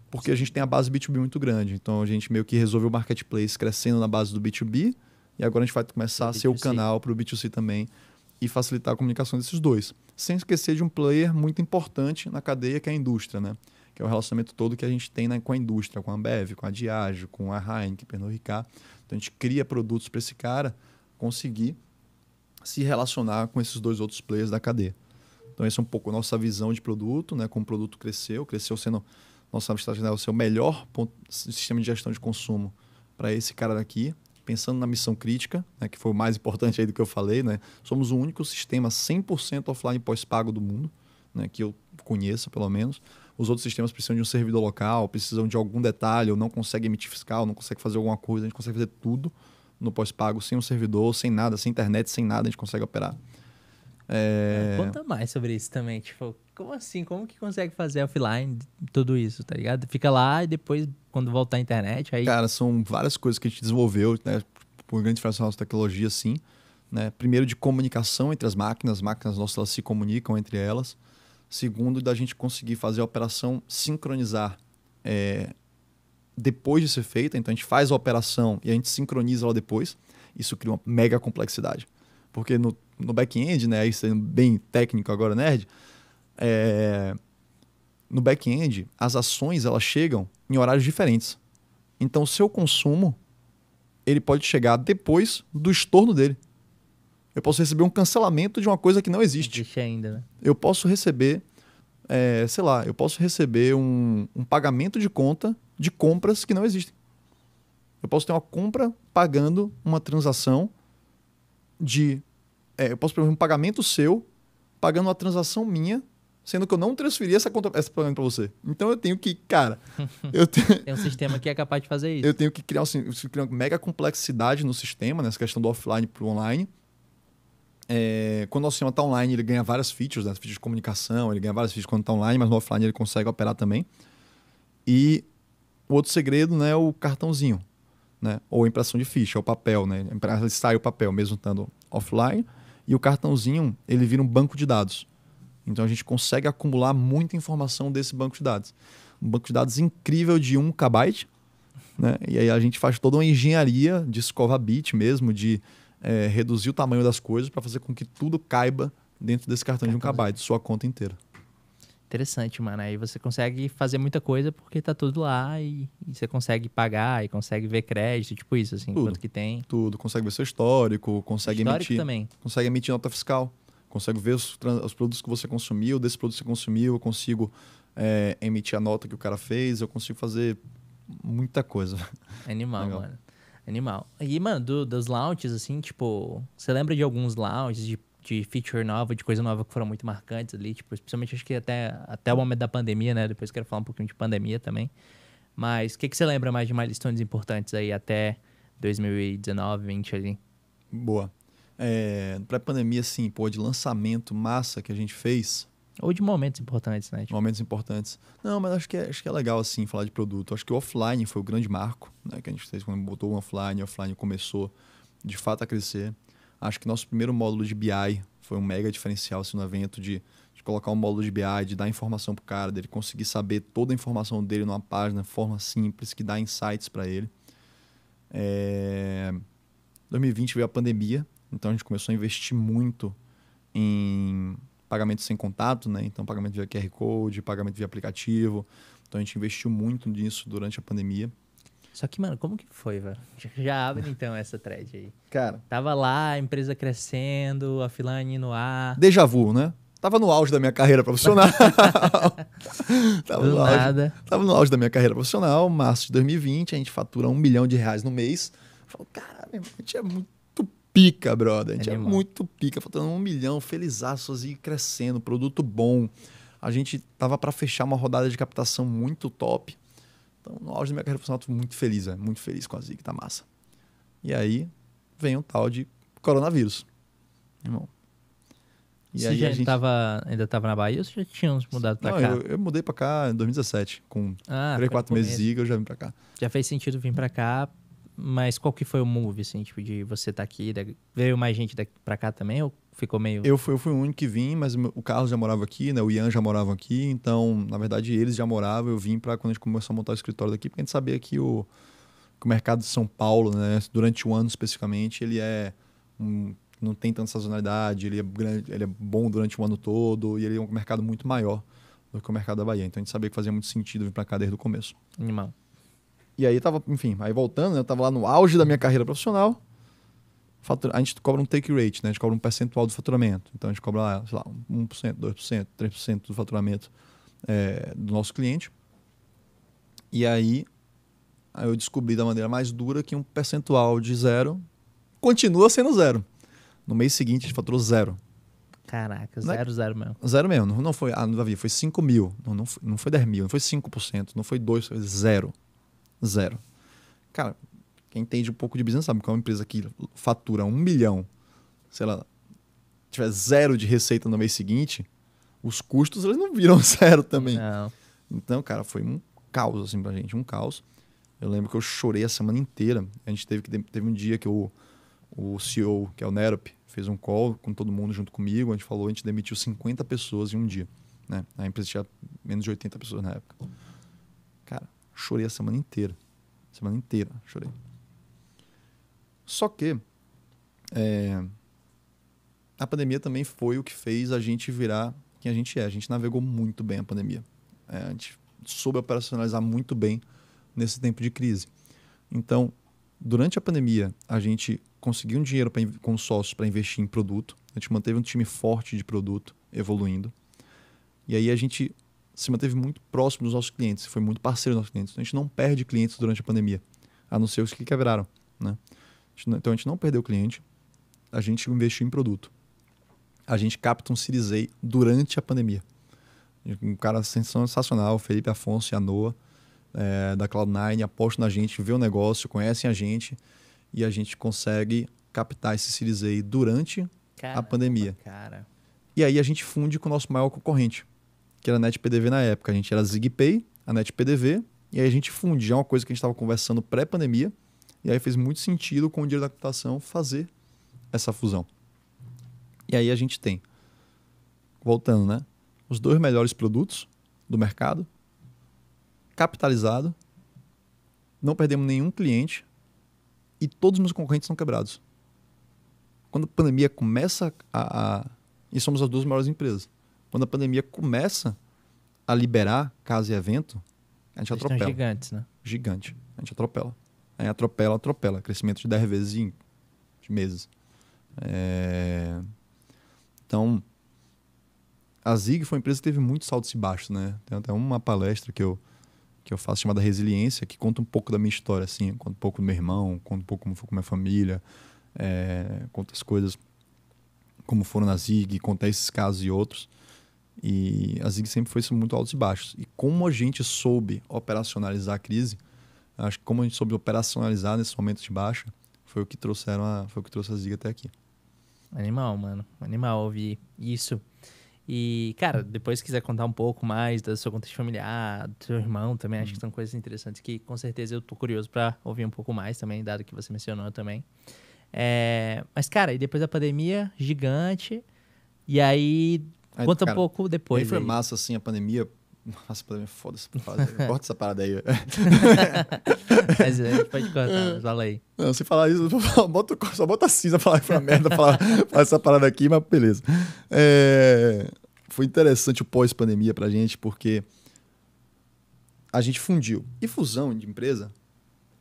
Speaker 2: porque a gente tem a base B2B muito grande. Então a gente meio que resolveu o marketplace crescendo na base do B2B e agora a gente vai começar a ser o canal para o B2C também e facilitar a comunicação desses dois. Sem esquecer de um player muito importante na cadeia, que é a indústria, né? Que é o relacionamento todo que a gente tem né, com a indústria, com a Ambev, com a Diageo, com a Heineken, Pernod Ricard. Então a gente cria produtos para esse cara conseguir se relacionar com esses dois outros players da cadeia. Então essa é um pouco a nossa visão de produto, né? Como o produto cresceu, cresceu sendo nossa estratégia é o seu melhor ponto, sistema de gestão de consumo para esse cara daqui, pensando na missão crítica, né, que foi o mais importante aí do que eu falei, né, somos o único sistema 100% offline pós-pago do mundo, né, que eu conheça pelo menos. Os outros sistemas precisam de um servidor local, precisam de algum detalhe, ou não consegue emitir fiscal, não consegue fazer alguma coisa, a gente consegue fazer tudo no pós-pago, sem um servidor, sem nada, sem internet, sem nada, a gente consegue operar. É... Conta
Speaker 1: mais sobre isso também. Tipo, como assim? Como que consegue fazer offline tudo isso, tá ligado? Fica lá e depois, quando voltar à internet, aí... Cara,
Speaker 2: são várias coisas que a gente desenvolveu, né? Por grande diferença da nossa tecnologia, sim. Né? Primeiro, de comunicação entre as máquinas. As máquinas nossas, elas se comunicam entre elas. Segundo, da gente conseguir fazer a operação sincronizar é, depois de ser feita. Então, a gente faz a operação e a gente sincroniza ela depois. Isso cria uma mega complexidade porque no, no back-end, né, isso é bem técnico agora, nerd, é, no back-end, as ações elas chegam em horários diferentes. Então, o seu consumo ele pode chegar depois do estorno dele. Eu posso receber um cancelamento de uma coisa que não existe. Existe ainda, né? Eu posso receber, é, sei lá, eu posso receber um, um pagamento de conta de compras que não existem. Eu posso ter uma compra pagando uma transação de. É, eu posso fazer um pagamento seu, pagando uma transação minha, sendo que eu não transferi essa conta essa pagamento para você. Então eu tenho que, cara, (laughs) eu te... tem um sistema que é capaz de fazer isso. Eu tenho que criar, assim, criar uma mega complexidade no sistema, nessa questão do offline para o online. É, quando o sistema está online, ele ganha várias features, né? features de comunicação, ele ganha várias features quando está online, mas no offline ele consegue operar também. E o outro segredo né, é o cartãozinho né? Ou impressão de ficha, ou papel, né? Sai o papel, mesmo estando offline. E o cartãozinho, ele vira um banco de dados. Então a gente consegue acumular muita informação desse banco de dados. Um banco de dados incrível de 1 KB, né? E aí a gente faz toda uma engenharia de escova bit mesmo, de é, reduzir o tamanho das coisas para fazer com que tudo caiba dentro desse cartão, cartão de 1 KB, sua conta inteira. Interessante,
Speaker 1: mano. Aí você consegue fazer muita coisa porque tá tudo lá e, e você consegue pagar e consegue
Speaker 2: ver crédito, tipo isso, assim, tudo, quanto que tem. Tudo, consegue ver seu histórico, consegue histórico emitir. também. Consegue emitir nota fiscal. Consegue ver os, os produtos que você consumiu, desse produto que você consumiu, eu consigo é, emitir a nota que o cara fez, eu consigo fazer muita coisa. (laughs) Animal, Legal. mano.
Speaker 1: Animal. E, mano, do, dos launches, assim, tipo, você lembra de alguns launches, de de feature nova, de coisa nova que foram muito marcantes ali, tipo, principalmente acho que até, até o momento da pandemia, né? Depois quero falar um pouquinho de pandemia também. Mas o que, que você lembra mais de milestones importantes
Speaker 2: aí até 2019, 20 ali? Boa. É, pra pandemia, sim, pô, de lançamento massa que a gente fez. Ou de momentos importantes, né? Tipo... Momentos importantes. Não, mas acho que, é, acho que é legal, assim, falar de produto. Acho que o offline foi o grande marco, né? Que a gente fez quando botou o offline, o offline começou de fato a crescer. Acho que nosso primeiro módulo de BI foi um mega diferencial assim, no evento de, de colocar um módulo de BI, de dar informação para o cara, dele conseguir saber toda a informação dele numa página, forma simples, que dá insights para ele. É... Eh, 2020 veio a pandemia, então a gente começou a investir muito em pagamento sem contato, né? Então, pagamento via QR Code, pagamento via aplicativo. Então, a gente investiu muito nisso durante a pandemia. Só que, mano, como que foi, velho?
Speaker 1: (laughs) Já abre então essa thread aí. Cara. Tava lá, a empresa crescendo, a Filani no ar.
Speaker 2: Deja vu, né? Tava no auge da minha carreira profissional. (laughs) (laughs)
Speaker 1: tava, Do no auge, nada.
Speaker 2: tava no auge da minha carreira profissional, março de 2020, a gente fatura um milhão de reais no mês. Falou, cara, a gente é muito pica, brother. A gente é, é muito pica, faturando um milhão, felizaços assim, e crescendo, produto bom. A gente tava para fechar uma rodada de captação muito top. Então, no auge da minha carreira profissional, eu tô muito feliz, né? muito feliz com a Zig, tá massa. E aí vem o tal de coronavírus, irmão. E você aí já a gente...
Speaker 1: tava, ainda estava na Bahia ou você já tinha mudado para cá? Eu, eu
Speaker 2: mudei para cá em 2017, com ah, 3, 4 meses de Zig, eu já vim para cá.
Speaker 1: Já fez sentido vir para cá mas qual que foi o move, assim, tipo, de você tá aqui, da... veio mais gente para pra cá também
Speaker 2: ou ficou meio... Eu fui, eu fui o único que vim, mas o Carlos já morava aqui, né, o Ian já morava aqui, então, na verdade, eles já moravam, eu vim pra quando a gente começou a montar o escritório daqui, porque a gente sabia que o, que o mercado de São Paulo, né, durante o ano especificamente, ele é... Um, não tem tanta sazonalidade, ele é, grande, ele é bom durante o ano todo e ele é um mercado muito maior do que o mercado da Bahia. Então a gente sabia que fazia muito sentido vir para cá desde o começo. Animal. E aí tava, enfim, aí voltando, né, eu tava lá no auge da minha carreira profissional. a gente cobra um take rate, né? A gente cobra um percentual do faturamento. Então a gente cobra, lá, sei lá, 1%, 2%, 3% do faturamento é, do nosso cliente. E aí, aí eu descobri da maneira mais dura que um percentual de zero continua sendo zero. No mês seguinte a gente faturou zero.
Speaker 1: Caraca, né? zero, zero mesmo.
Speaker 2: Zero mesmo. Não, não foi, ah, não, Davi, foi 5 mil. Não, não, foi, não foi 10 mil, não foi 5%, não foi 2, foi zero zero. Cara, quem entende um pouco de business sabe que é uma empresa que fatura um milhão, sei lá, tiver zero de receita no mês seguinte, os custos eles não viram (laughs) zero também. Não. Então, cara, foi um caos assim pra gente, um caos. Eu lembro que eu chorei a semana inteira. A gente teve que teve um dia que o, o CEO, que é o Nerop, fez um call com todo mundo junto comigo, a gente falou, a gente demitiu 50 pessoas em um dia, né? A empresa tinha menos de 80 pessoas na época. Chorei a semana inteira. Semana inteira chorei. Só que é, a pandemia também foi o que fez a gente virar quem a gente é. A gente navegou muito bem a pandemia. É, a gente soube operacionalizar muito bem nesse tempo de crise. Então, durante a pandemia, a gente conseguiu um dinheiro pra, com sócios para investir em produto. A gente manteve um time forte de produto evoluindo. E aí a gente se manteve muito próximo dos nossos clientes, foi muito parceiro dos nossos clientes. Então, a gente não perde clientes durante a pandemia, a não ser os que quebraram. Né? Então a gente não perdeu cliente, a gente investiu em produto. A gente capta um Series A durante a pandemia. Um cara sensacional, Felipe Afonso e a Noa, é, eh, da Cloud9, apostam na gente, vê o negócio, conhecem a gente e a gente consegue captar esse Series A durante Caramba, a pandemia. Cara. E aí a gente funde com o nosso maior concorrente, que era a NetPDV na época. A gente era a ZigPay, a NetPDV, e aí a gente funde. é uma coisa que a gente estava conversando pré-pandemia, e aí fez muito sentido com o dinheiro da computação fazer essa fusão. E aí a gente tem, voltando, né? Os dois melhores produtos do mercado, capitalizado, não perdemos nenhum cliente e todos os meus concorrentes são quebrados. Quando a pandemia começa a, a e somos as duas maiores empresas. Quando a pandemia começa a liberar casa e evento, a gente Eles atropela. gigantes, né? Gigante. A gente atropela. Aí atropela, atropela. Crescimento de 10 vezes em meses. É... Então, a Zig foi uma empresa que teve muitos salto e baixos, né? Tem até uma palestra que eu, que eu faço chamada Resiliência, que conta um pouco da minha história, assim. Conta um pouco do meu irmão, conta um pouco como foi com a minha família, é... conta as coisas como foram na Zig, conta esses casos e outros. E a Zig sempre foi muito altos e baixos. E como a gente soube operacionalizar a crise, acho que como a gente soube operacionalizar nesse momento de baixa, foi o que trouxeram a, foi o que trouxe a Zig até aqui. Animal, mano.
Speaker 1: Animal ouvir isso. E, cara, depois se quiser contar um pouco mais sua conta contexto familiar, do seu irmão também, acho que uhum. são coisas interessantes que com certeza eu tô curioso para ouvir um pouco mais também, dado que você mencionou também. É, mas, cara, e depois da pandemia, gigante.
Speaker 2: E aí, Aí, Conta cara, um pouco depois. Aí foi massa, assim, a pandemia. Nossa, a pandemia é foda essa né? (laughs) Corta essa parada aí. (laughs) Mas é, a gente pode cortar, é. fala aí. Não, se falar isso, (laughs) bota, só bota a cinza falar que foi uma merda, falar, falar essa parada aqui, mas beleza. É, foi interessante o pós-pandemia pra gente, porque a gente fundiu. E fusão de empresa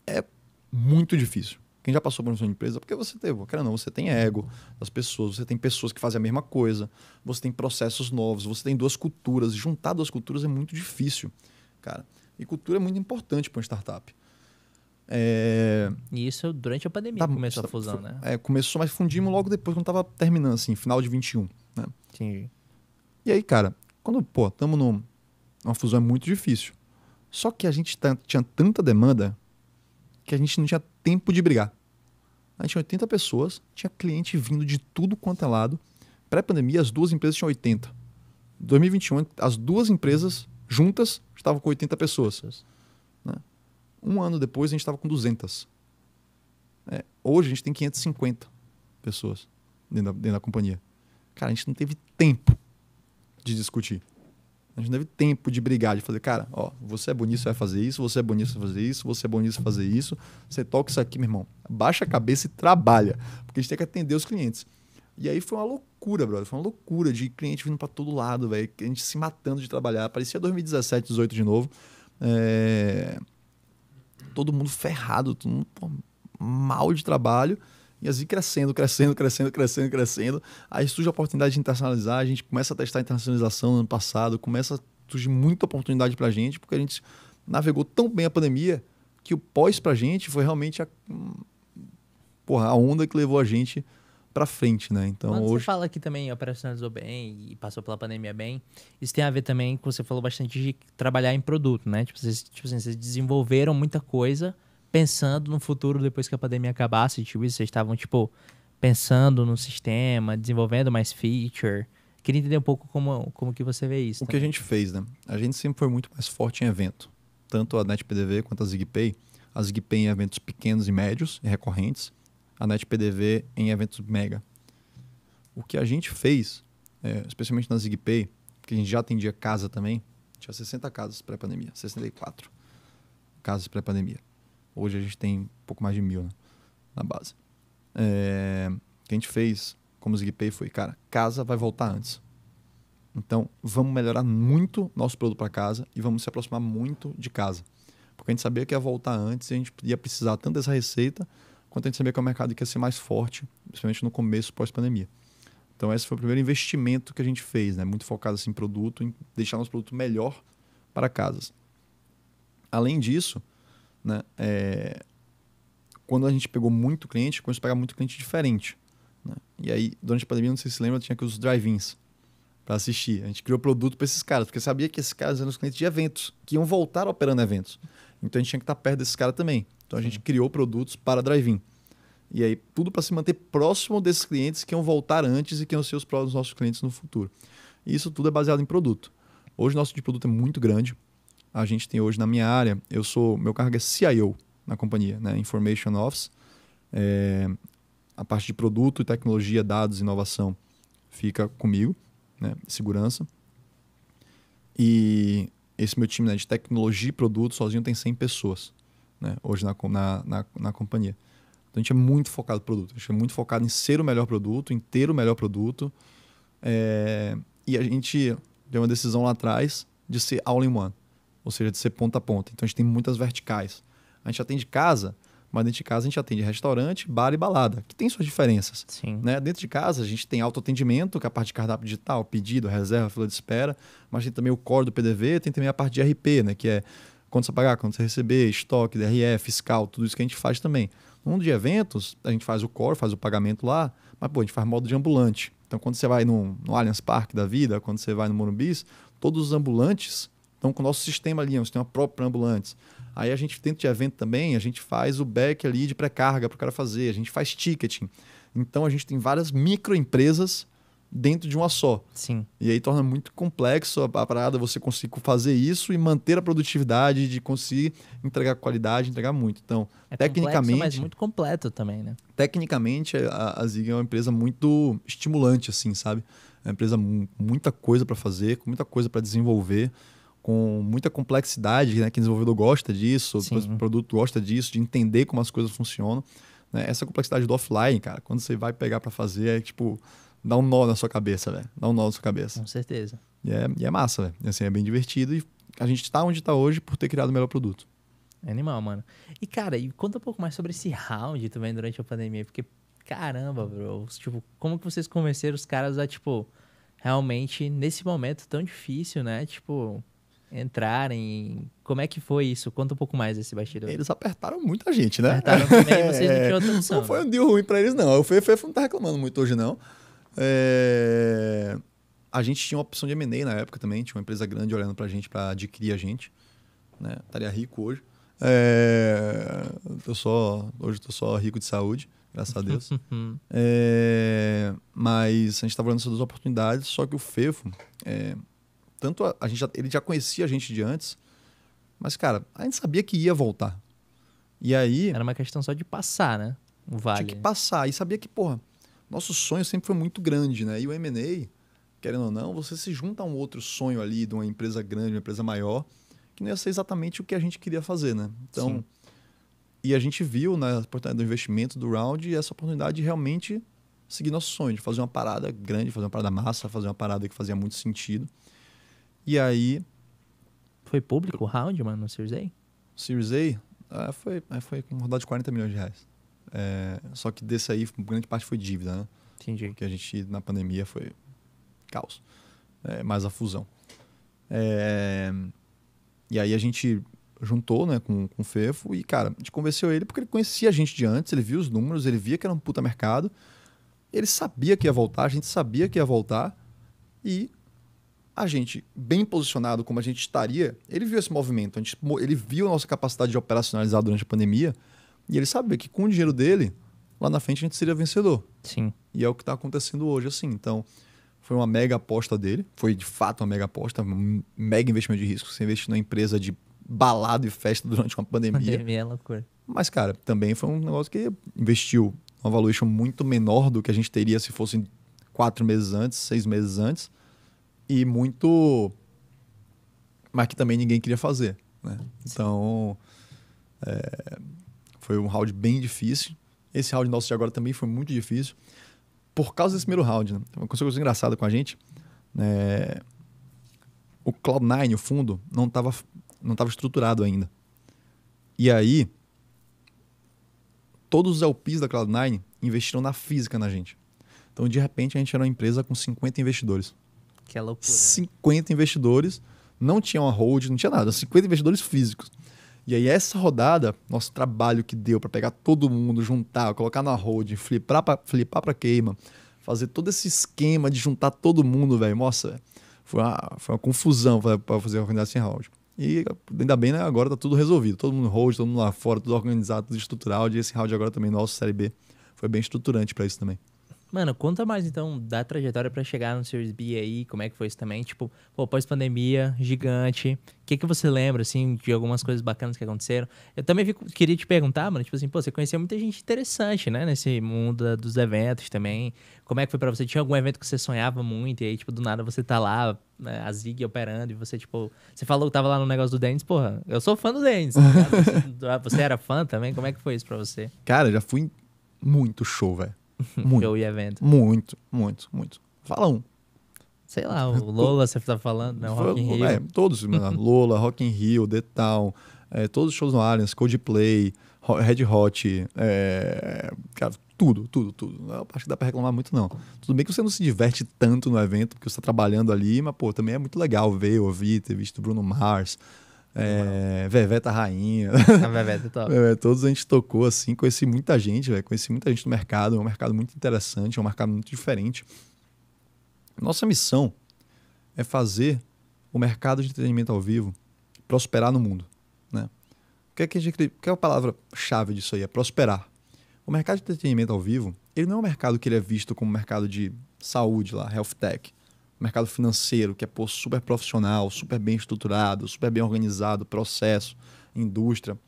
Speaker 2: é muito difícil. Quem já passou por uma empresa, porque você teve, cara, não, você tem ego das pessoas, você tem pessoas que fazem a mesma coisa, você tem processos novos, você tem duas culturas. Juntar duas culturas é muito difícil, cara. E cultura é muito importante para uma startup. É...
Speaker 1: E isso durante a pandemia tá, começou a tá, fusão, né?
Speaker 2: É, começou, mas fundimos logo depois, quando tava terminando, assim, final de 21, né? E aí, cara, quando, pô, estamos no Uma fusão é muito difícil. Só que a gente tá, tinha tanta demanda que a gente não tinha tempo de brigar a gente tinha 80 pessoas, tinha cliente vindo de tudo quanto é lado. Pré-pandemia, as duas empresas tinham 80. Em 2021, as duas empresas juntas estavam com 80 pessoas. Né? Um ano depois, a gente estava com 200. É, hoje, a gente tem 550 pessoas dentro da, dentro da companhia. Cara, a gente não teve tempo de discutir. A gente não teve tempo de brigar, de fazer, cara, ó, você é bonito, você vai fazer isso, você é bonito, você vai fazer isso, você é bonito, você vai fazer isso, você toca isso aqui, meu irmão. Baixa a cabeça e trabalha, porque a gente tem que atender os clientes. E aí foi uma loucura, brother, foi uma loucura de cliente vindo para todo lado, velho, a gente se matando de trabalhar. Parecia 2017, 2018 de novo. É... Todo mundo ferrado, todo mundo pô, mal de trabalho. E assim crescendo, crescendo, crescendo, crescendo, crescendo. Aí surge a oportunidade de internacionalizar, a gente começa a testar a internacionalização no ano passado, começa a surgir muita oportunidade para a gente, porque a gente navegou tão bem a pandemia que o pós para a gente foi realmente a, porra, a onda que levou a gente para frente, né? Então Quando hoje... você
Speaker 1: fala que também operacionalizou bem e passou pela pandemia bem, isso tem a ver também com você falou bastante de trabalhar em produto, né? Tipo, vocês, tipo assim, vocês desenvolveram muita coisa pensando no futuro depois que a pandemia acabasse, tipo isso, vocês estavam tipo pensando no sistema, desenvolvendo mais feature. Queria entender um pouco como, como que você vê isso. O também. que a gente
Speaker 2: fez, né? A gente sempre foi muito mais forte em evento. Tanto a NetPDV quanto a ZigPay. A ZigPay em eventos pequenos e médios e recorrentes. A NetPDV em eventos mega. O que a gente fez, é, especialmente na ZigPay, que a gente já atendia casa também, tinha 60 casas pré-pandemia, 64 casas pré-pandemia. Hoje a gente tem um pouco mais de mil né, na base. É, o que a gente fez como ZigPay foi, cara, casa vai voltar antes. Então, vamos melhorar muito nosso produto para casa e vamos se aproximar muito de casa. Porque a gente sabia que ia voltar antes e a gente ia precisar tanto dessa receita, quanto a gente sabia que o mercado ia ser mais forte, principalmente no começo pós-pandemia. Então, esse foi o primeiro investimento que a gente fez, né? muito focado assim, em produto, em deixar nosso produto melhor para casas. Além disso, né? É... Quando a gente pegou muito cliente, começou a pegar muito cliente diferente. Né? E aí, durante a pandemia, não sei se você lembra, tinha aqui os drive-ins para assistir. A gente criou produto para esses caras, porque sabia que esses caras eram os clientes de eventos, que iam voltar operando eventos. Então a gente tinha que estar tá perto desses caras também. Então a gente criou produtos para drive-in. E aí, tudo para se manter próximo desses clientes que iam voltar antes e que iam ser os nossos clientes no futuro. E isso tudo é baseado em produto. Hoje, nosso tipo de produto é muito grande a gente tem hoje na minha área. Eu sou, meu cargo é CIO na companhia, né? Information Office. É, a parte de produto, tecnologia, dados, inovação fica comigo, né? Segurança. E esse meu time né, de tecnologia e produto sozinho tem 100 pessoas, né? Hoje na, na, na, na companhia. Então a gente é muito focado no produto. A gente é muito focado em ser o melhor produto, em ter o melhor produto. É, e a gente deu uma decisão lá atrás de ser all in one ou seja, de ser ponta a ponta. Então a gente tem muitas verticais. A gente atende casa, mas dentro de casa a gente atende restaurante, bar e balada, que tem suas diferenças. Né? Dentro de casa a gente tem autoatendimento, que é a parte de cardápio digital, pedido, reserva, fila de espera, mas tem também o core do PDV, tem também a parte de RP, né? que é quando você pagar, quando você receber, estoque, DRE, fiscal, tudo isso que a gente faz também. No mundo de eventos, a gente faz o core, faz o pagamento lá, mas pô, a gente faz modo de ambulante. Então quando você vai no, no Allianz Parque da vida, quando você vai no Morumbis, todos os ambulantes então, com o nosso sistema ali, um sistema próprio para ambulantes. Aí a gente, dentro de evento também, a gente faz o back ali de pré-carga para o cara fazer, a gente faz ticketing. Então, a gente tem várias microempresas dentro de uma só. Sim. E aí torna muito complexo a, a parada você conseguir fazer isso e manter a produtividade de conseguir entregar qualidade, entregar muito. Então, é tecnicamente, complexo, mas muito
Speaker 1: completo também, né?
Speaker 2: Tecnicamente, é, a, a Zig é uma empresa muito estimulante assim, sabe? É uma empresa com muita coisa para fazer, com muita coisa para desenvolver com muita complexidade, né? Que desenvolvedor gosta disso, o produto gosta disso, de entender como as coisas funcionam. Né? Essa complexidade do offline, cara, quando você vai pegar para fazer, é tipo, dá um nó na sua cabeça, velho. Dá um nó na sua cabeça. Com certeza. E é, e é massa, velho. Assim, é bem divertido e a gente tá onde tá hoje por ter criado o melhor produto.
Speaker 1: É animal, mano. E, cara, e conta um pouco mais sobre esse round também durante a pandemia, porque, caramba, bro. Tipo, como que vocês convenceram os caras a, tipo, realmente, nesse momento tão difícil, né? Tipo, entrarem. Como é que foi isso? Conta um pouco mais desse bastidor. Eles apertaram muita gente, né? Apertaram também, vocês não (laughs) é, tinham outra opção. Não foi um dia
Speaker 2: ruim para eles, não. O Fefe não tá reclamando muito hoje, não. É... A gente tinha uma opção de M&A na época também. Tinha uma empresa grande olhando para a gente para adquirir a gente. Né? Estaria rico hoje. É... Eu só... Hoje estou só rico de saúde, graças a Deus. (laughs) é... Mas a gente estava olhando essas duas oportunidades, só que o Fefo é, tanto a, a gente já, ele já conhecia a gente de antes, mas cara, a gente sabia que ia voltar. E aí era uma questão só de passar, né? O vale. Tinha que passar e sabia que, porra, nosso sonho sempre foi muito grande, né? E o M&A, querendo ou não, você se junta a um outro sonho ali de uma empresa grande, uma empresa maior, que não ia ser exatamente o que a gente queria fazer, né? Então, Sim. e a gente viu na né, oportunidade do investimento do round essa oportunidade de realmente seguir nosso sonho, de fazer uma parada grande, fazer uma parada massa, fazer uma parada que fazia muito sentido. E aí. Foi público o round, mano, no Series A? Series A? Ah, foi, foi um rodado de 40 milhões de reais. É, só que desse aí, grande parte foi dívida, né? Entendi. Porque a gente, na pandemia, foi caos. É, mais a fusão. É, e aí a gente juntou né, com, com o Fefo e, cara, a gente convenceu ele porque ele conhecia a gente de antes, ele via os números, ele via que era um puta mercado, ele sabia que ia voltar, a gente sabia que ia voltar e a gente, bem posicionado como a gente estaria, ele viu esse movimento, a gente, ele viu a nossa capacidade de operacionalizar durante a pandemia e ele sabia que com o dinheiro dele, lá na frente a gente seria vencedor. Sim. E é o que está acontecendo hoje, assim. Então, foi uma mega aposta dele, foi de fato uma mega aposta, um mega investimento de risco. Você investir numa empresa de balado e festa durante uma pandemia. Pandemia é loucura. Mas, cara, também foi um negócio que investiu uma valuation muito menor do que a gente teria se fosse quatro meses antes, seis meses antes e muito. Mas que também ninguém queria fazer. Né? Então, é, foi um round bem difícil. Esse round nosso de agora também foi muito difícil. Por causa desse primeiro round, né? uma coisa engraçada com a gente. Né? o Cloud9, o fundo, não estava não tava estruturado ainda. E aí, todos os LPs da Cloud9 investiram na física na gente. Então, de repente, a gente era uma empresa com 50 investidores. Que é loucura. 50 né? investidores, não tinha uma hold, não tinha nada, 50 investidores físicos. E aí essa rodada, nosso trabalho que deu para pegar todo mundo, juntar, colocar na hold, flipar para flipar para queima, fazer todo esse esquema de juntar todo mundo, velho. Nossa, foi uma, foi uma confusão para fazer organizar sem hold. E ainda bem, né? Agora tá tudo resolvido. Todo mundo hold, todo mundo lá fora, tudo organizado, tudo estrutural. E esse round agora também, nosso Série B, foi bem estruturante para isso também.
Speaker 1: Mano, conta mais então da trajetória para chegar no Series B aí, como é que foi isso também? Tipo, pô, pós-pandemia, gigante. O que, que você lembra, assim, de algumas coisas bacanas que aconteceram? Eu também fico, queria te perguntar, mano, tipo assim, pô, você conhecia muita gente interessante, né, nesse mundo dos eventos também. Como é que foi para você? Tinha algum evento que você sonhava muito e aí, tipo, do nada você tá lá, né, a Zig operando e você, tipo, você falou que tava lá no negócio do Dennis, porra, eu sou fã do Dennis. você, tá (laughs) você era fã também? Como é que foi isso pra você?
Speaker 2: Cara, já fui muito show, velho. Muito. Show e evento. Muito, muito, muito.
Speaker 1: Fala um. Sei lá, o (laughs) Lola, você tá falando, né? O Rock in Rio. É,
Speaker 2: todos, (laughs) Lola, Rock in Rio, The Town, é, todos os shows no Allianz, Coldplay, Red Hot, é, cara, tudo, tudo, tudo. Eu acho é que dá pra reclamar muito, não. Tudo bem que você não se diverte tanto no evento, porque você tá trabalhando ali, mas, pô, também é muito legal ver, ouvir, ter visto Bruno Mars, é, Veveta tá Rainha. Veveta tá top. (laughs) todos a gente tocou assim, conheci muita gente, véio, conheci muita gente do mercado, é um mercado muito interessante, é um mercado muito diferente. Nossa missão é fazer o mercado de entretenimento ao vivo prosperar no mundo, né? O que é que a gente, que é a palavra chave disso aí é prosperar. O mercado de entretenimento ao vivo, ele não é um mercado que ele é visto como mercado de saúde lá, health tech mercado financeiro, que é pô, super profissional, super bem estruturado, super bem organizado, processo, indústria.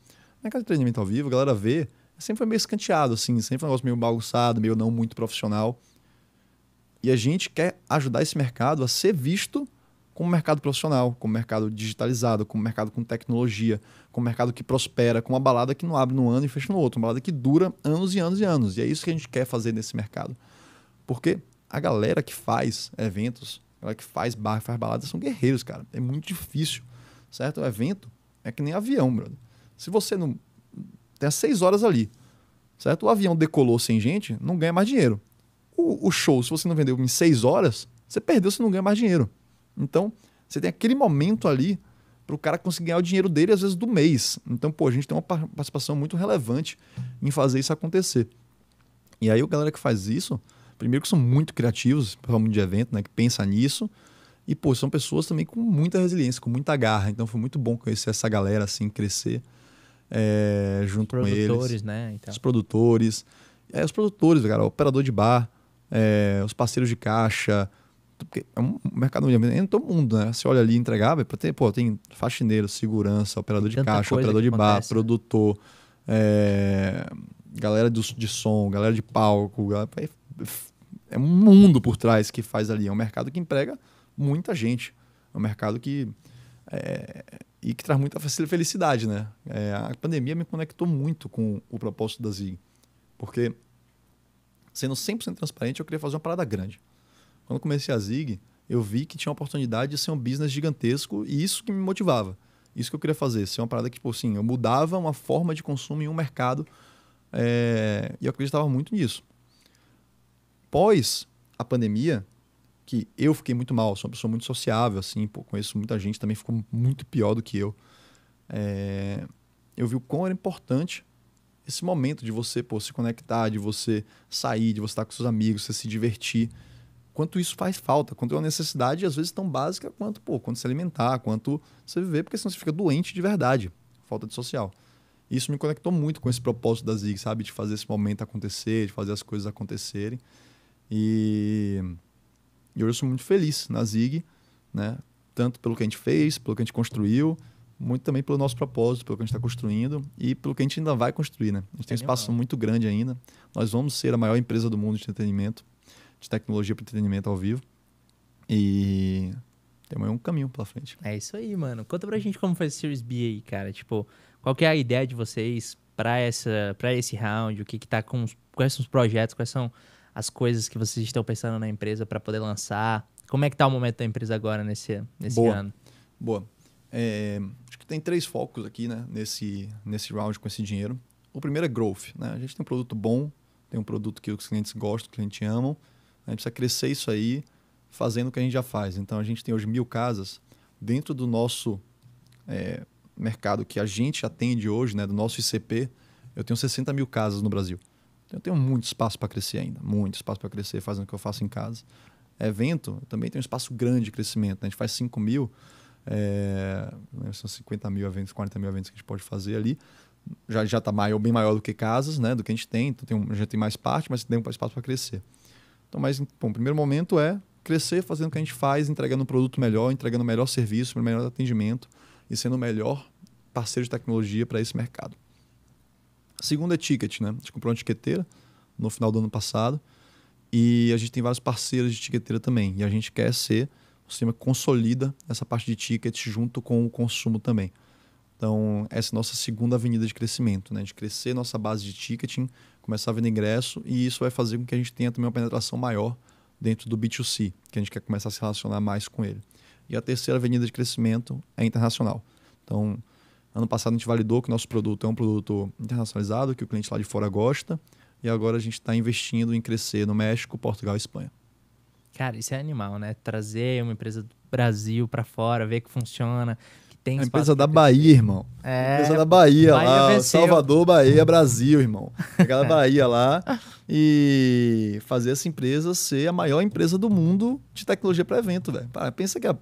Speaker 2: mercado de treinamento ao vivo, a galera vê, sempre foi meio escanteado, assim, sempre foi um negócio meio bagunçado, meio não muito profissional. E a gente quer ajudar esse mercado a ser visto como mercado profissional, como mercado digitalizado, como mercado com tecnologia, como mercado que prospera, com uma balada que não abre num ano e fecha no outro, uma balada que dura anos e anos e anos. E é isso que a gente quer fazer nesse mercado. Porque a galera que faz eventos, a galera que faz bar, faz balada, são guerreiros, cara. É muito difícil, certo? O evento é que nem avião, brother. Se você não. Tem as seis horas ali, certo? O avião decolou sem gente, não ganha mais dinheiro. O, o show, se você não vendeu em seis horas, você perdeu, você não ganha mais dinheiro. Então, você tem aquele momento ali para o cara conseguir ganhar o dinheiro dele, às vezes do mês. Então, pô, a gente tem uma participação muito relevante em fazer isso acontecer. E aí, o galera que faz isso, primeiro que são muito criativos para o mundo de evento, né? Que pensa nisso. E, pô, são pessoas também com muita resiliência, com muita garra. Então foi muito bom conhecer essa galera, assim, crescer é, junto com eles. Os produtores, né? Então. Os produtores. É, os produtores, cara, o operador de bar, é, os parceiros de caixa. Porque é um mercado de evento, é todo mundo, né? Você olha ali entregar, é vai ter, pô, tem faxineiro, segurança, operador tem de caixa, operador de bar, né? produtor, é, galera do, de som, galera de palco, galera, é é um mundo por trás que faz ali. É um mercado que emprega muita gente. É um mercado que. É, e que traz muita felicidade, né? É, a pandemia me conectou muito com o propósito da Zig. Porque, sendo 100% transparente, eu queria fazer uma parada grande. Quando comecei a Zig, eu vi que tinha uma oportunidade de ser um business gigantesco e isso que me motivava. Isso que eu queria fazer. Ser uma parada que, tipo assim, eu mudava uma forma de consumo em um mercado é, e eu acreditava muito nisso após a pandemia, que eu fiquei muito mal, sou uma pessoa muito sociável, assim, pô, conheço muita gente, também ficou muito pior do que eu. É, eu vi o quão era importante esse momento de você pô, se conectar, de você sair, de você estar com seus amigos, você se divertir. Quanto isso faz falta, quanto é uma necessidade, às vezes, tão básica quanto, pô, quanto se alimentar, quanto você viver, porque senão você fica doente de verdade. Falta de social. isso me conectou muito com esse propósito da Zig, sabe? De fazer esse momento acontecer, de fazer as coisas acontecerem. E, e hoje eu sou muito feliz na Zig, né? Tanto pelo que a gente fez, pelo que a gente construiu, muito também pelo nosso propósito, pelo que a gente está construindo e pelo que a gente ainda vai construir, né? A gente tem um espaço muito grande ainda. Nós vamos ser a maior empresa do mundo de entretenimento, de tecnologia para entretenimento ao vivo. E tem um caminho pela frente. É isso aí, mano. Conta pra gente como
Speaker 1: foi o Series B aí, cara. Tipo, qual que é a ideia de vocês para essa para esse round? O que que tá com quais são os projetos, quais são as coisas que vocês estão pensando na empresa para poder lançar? Como é que está o momento da empresa agora nesse, nesse Boa. ano?
Speaker 2: Boa. É, acho que tem três focos aqui, né? Nesse, nesse round com esse dinheiro. O primeiro é growth, né? A gente tem um produto bom, tem um produto que os clientes gostam, que os clientes amam. A gente precisa crescer isso aí fazendo o que a gente já faz. Então, a gente tem hoje mil casas dentro do nosso é, mercado que a gente atende hoje, né? Do nosso ICP, eu tenho 60 mil casas no Brasil. Então, eu tenho muito espaço para crescer ainda, muito espaço para crescer fazendo o que eu faço em casa. É evento, também tem um espaço grande de crescimento. Né? A gente faz 5 mil, é, são 50 mil eventos, 40 mil eventos que a gente pode fazer ali. Já está maior, bem maior do que casas, né? do que a gente tem. Então, tem um, já tem mais parte, mas tem um espaço para crescer. Então, mas, bom, o primeiro momento é crescer fazendo o que a gente faz, entregando um produto melhor, entregando melhor serviço, melhor atendimento e sendo o melhor parceiro de tecnologia para esse mercado segunda é ticket, né? A gente comprou uma etiqueteira no final do ano passado e a gente tem vários parceiros de etiqueteira também. E a gente quer ser o sistema que consolida essa parte de ticket junto com o consumo também. Então, essa é a nossa segunda avenida de crescimento, né? De crescer nossa base de ticketing, começar a vender ingresso e isso vai fazer com que a gente tenha também uma penetração maior dentro do B2C, que a gente quer começar a se relacionar mais com ele. E a terceira avenida de crescimento é internacional. Então, Ano passado a gente validou que nosso produto é um produto internacionalizado, que o cliente lá de fora gosta, e agora a gente está investindo em crescer no México, Portugal e Espanha.
Speaker 1: Cara, isso é animal, né? Trazer uma empresa do Brasil para fora, ver que funciona, que tem A empresa da
Speaker 2: Bahia, irmão. É, a empresa da Bahia, Bahia lá, venceu. Salvador, Bahia, (laughs) Brasil, irmão. Pegar a Bahia lá e fazer essa empresa ser a maior empresa do mundo de tecnologia para evento, velho. Pensa que a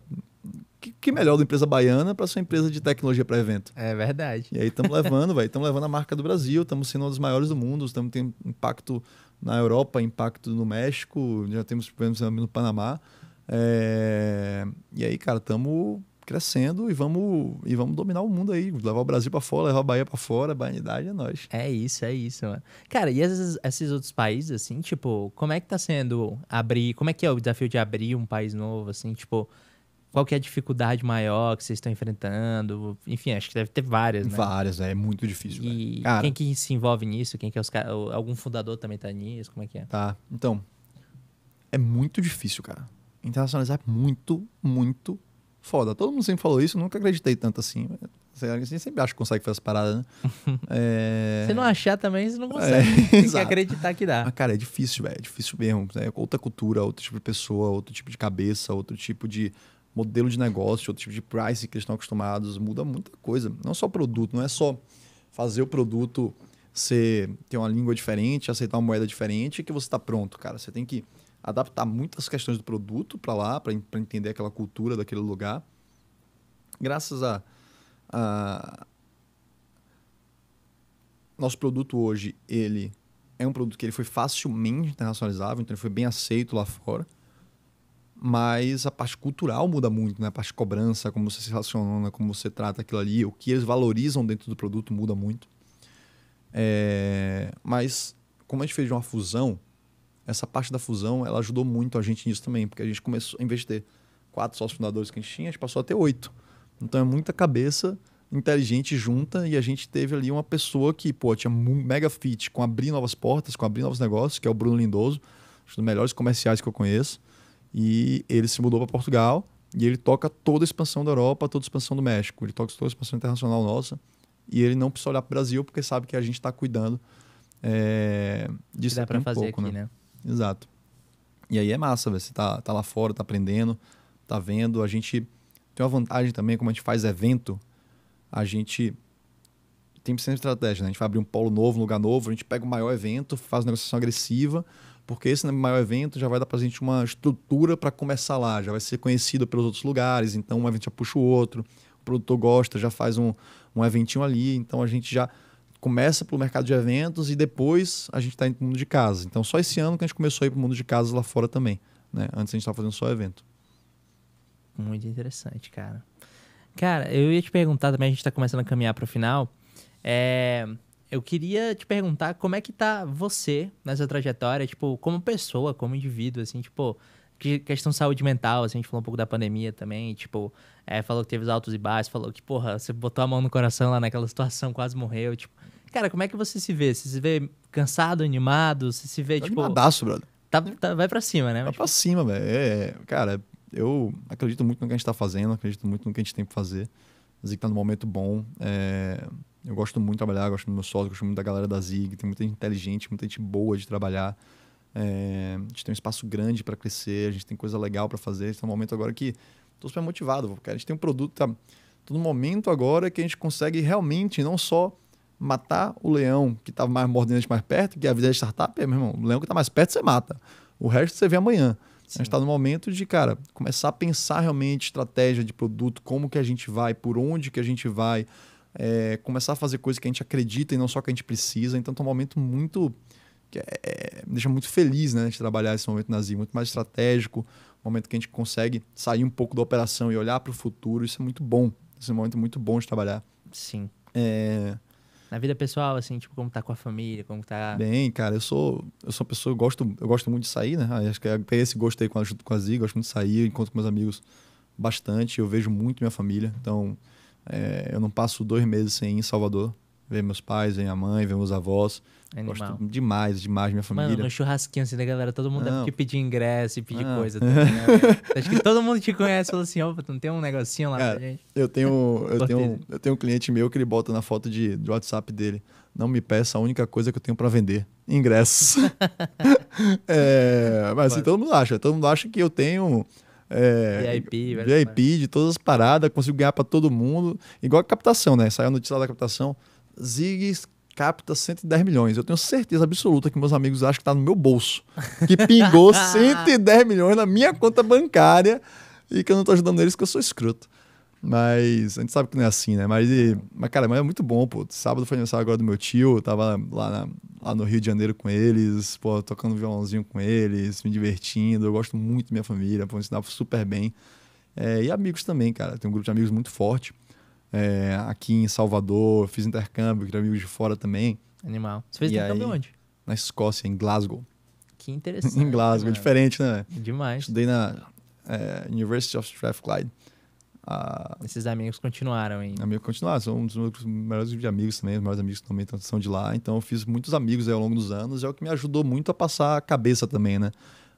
Speaker 2: que, que melhor da empresa baiana para sua empresa de tecnologia para evento? É verdade. E aí estamos levando, velho, estamos levando a marca do Brasil, estamos sendo uma das maiores do mundo, estamos tendo impacto na Europa, impacto no México, já temos problemas no Panamá. É... E aí, cara, estamos crescendo e vamos e vamos dominar o mundo aí, levar o Brasil para fora, levar a Bahia para fora, a baianidade é nós. É isso, é isso, mano.
Speaker 1: Cara, e esses, esses outros países assim, tipo, como é que tá sendo abrir, como é que é o desafio de abrir um país novo assim, tipo, qual que é a dificuldade maior que vocês estão enfrentando? Enfim, acho que deve ter
Speaker 2: várias, né? Várias, é, muito difícil. E cara, quem
Speaker 1: que se envolve nisso? Quem que é os Algum fundador também tá nisso? Como é que é?
Speaker 2: Tá, então, é muito difícil, cara. Internacionalizar é muito, muito foda. Todo mundo sempre falou isso, nunca acreditei tanto assim. Você sempre acha que consegue fazer as paradas, né? (laughs) é... Se não achar também, você não é, consegue. É, (laughs) Tem exato. que acreditar que dá. Mas, cara, é difícil, velho. É difícil mesmo. É outra cultura, outro tipo de pessoa, outro tipo de cabeça, outro tipo de modelo de negócio, outro tipo de price que eles estão acostumados, muda muita coisa. Não só produto, não é só fazer o produto ser, ter uma língua diferente, aceitar uma moeda diferente, que você está pronto, cara. Você tem que adaptar muitas questões do produto para lá, para entender aquela cultura daquele lugar. Graças a, a, nosso produto hoje, ele é um produto que ele foi facilmente internacionalizável, então ele foi bem aceito lá fora mas a parte cultural muda muito, né? A parte de cobrança, como você se relaciona, né? como você trata aquilo ali, o que eles valorizam dentro do produto muda muito. É... Mas como a gente fez uma fusão, essa parte da fusão ela ajudou muito a gente nisso também, porque a gente começou, em vez de ter quatro sócios fundadores que a gente tinha, a gente passou a ter oito. Então é muita cabeça inteligente junta e a gente teve ali uma pessoa que, pô, tinha mega fit com abrir novas portas, com abrir novos negócios, que é o Bruno Lindoso, um dos melhores comerciais que eu conheço. E ele se mudou para Portugal e ele toca toda a expansão da Europa, toda a expansão do México. Ele toca toda a expansão internacional nossa. E ele não precisa olhar para o Brasil porque sabe que a gente está cuidando é, disso que dá para um fazer pouco, aqui, né? né? Exato. E aí é massa, véio. você tá, tá lá fora, tá aprendendo, tá vendo. A gente tem uma vantagem também, como a gente faz evento, a gente tem sempre estratégia, né? A gente vai abrir um polo novo, um lugar novo, a gente pega o maior evento, faz negociação agressiva porque esse né, maior evento já vai dar para a gente uma estrutura para começar lá, já vai ser conhecido pelos outros lugares, então um evento já puxa o outro, o produtor gosta, já faz um, um eventinho ali, então a gente já começa pelo mercado de eventos e depois a gente está indo para o mundo de casa. Então só esse ano que a gente começou a ir para o mundo de casas lá fora também, né? Antes a gente estava fazendo só evento.
Speaker 1: Muito interessante, cara. Cara, eu ia te perguntar também, a gente está começando a caminhar para o final, é... Eu queria te perguntar como é que tá você nessa trajetória, tipo, como pessoa, como indivíduo, assim, tipo, que questão de saúde mental, assim, a gente falou um pouco da pandemia também, tipo, é, falou que teve os altos e baixos, falou que, porra, você botou a mão no coração lá naquela situação, quase morreu, tipo. Cara, como é que você se vê? Você se vê cansado, animado? Você se vê, tá tipo. Animadaço, brother.
Speaker 2: Tá, tá, vai pra cima, né? Vai Mas, tipo pra cima, velho. É, é, cara, eu acredito muito no que a gente tá fazendo, acredito muito no que a gente tem pra fazer. É que tá num momento bom. É eu gosto muito de trabalhar, gosto do meu sócio, gosto muito da galera da Zig. Tem muita gente inteligente, muita gente boa de trabalhar. É, a gente tem um espaço grande para crescer, a gente tem coisa legal para fazer. Está é um momento agora que estou super motivado, porque A gente tem um produto, tá? no momento agora que a gente consegue realmente não só matar o leão que estava tá mais mordendo a gente mais perto, que a vida é de startup é, meu irmão, o leão que está mais perto você mata. O resto você vê amanhã. Sim. A gente está no momento de, cara, começar a pensar realmente estratégia de produto, como que a gente vai, por onde que a gente vai, é, começar a fazer coisas que a gente acredita e não só que a gente precisa. Então, tá um momento muito. que é, é, me deixa muito feliz, né, de trabalhar esse momento na Z, muito mais estratégico, um momento que a gente consegue sair um pouco da operação e olhar para o futuro. Isso é muito bom. Esse é um momento muito bom de trabalhar. Sim. É
Speaker 1: na vida pessoal, assim, tipo, como tá com a família, como tá.
Speaker 2: Bem, cara, eu sou. Eu sou uma pessoa, eu gosto, eu gosto muito de sair, né? Acho que eu é, peguei esse gosto aí junto com a Z, gosto muito de sair, encontro com meus amigos bastante, eu vejo muito minha família. Então, é, eu não passo dois meses sem ir em Salvador. Ver meus pais, ver minha mãe, ver meus avós. Animal. Gosto demais, demais minha família. Mano, no
Speaker 1: churrasquinho assim da galera, todo mundo não. é pedir ingresso e pedir não. Ah. coisa. Também, tá (laughs) né? Acho que todo mundo te conhece e fala assim, opa, não tem um negocinho lá Cara, pra
Speaker 2: gente? Eu tenho, (laughs) eu, tenho, eu tenho um cliente meu que ele bota na foto de, de WhatsApp dele, não me peça a única coisa que eu tenho para vender, ingressos. (laughs) é, mas assim, todo mundo acha, todo mundo acha que eu tenho... É, VIP, VIP de todas as paradas, consigo ganhar para todo mundo. Igual a captação, né? Saiu a notícia da captação. Zig capta 110 milhões. Eu tenho certeza absoluta que meus amigos acham que está no meu bolso. Que pingou 110 (laughs) milhões na minha conta bancária e que eu não estou ajudando eles porque eu sou escroto. Mas a gente sabe que não é assim, né? Mas, mas cara, mas é muito bom, pô. Sábado foi aniversário agora do meu tio, eu tava lá, na, lá no Rio de Janeiro com eles, pô, tocando violãozinho com eles, me divertindo. Eu gosto muito da minha família, pô, ensinava super bem. É, e amigos também, cara. Tem um grupo de amigos muito forte. É, aqui em Salvador, fiz intercâmbio, com amigos de fora também. Animal. Você fez e intercâmbio aí, onde? Na Escócia, em Glasgow. Que (laughs) interessante. em Glasgow, mano. diferente, né? Demais. Estudei na é, University of Strathclyde a... Ah, Esses amigos continuaram aí. Amigos continuaram, são um dos meus melhores amigos também, os meus amigos também são de lá. Então eu fiz muitos amigos ao longo dos anos, é o que me ajudou muito a passar a cabeça também, né?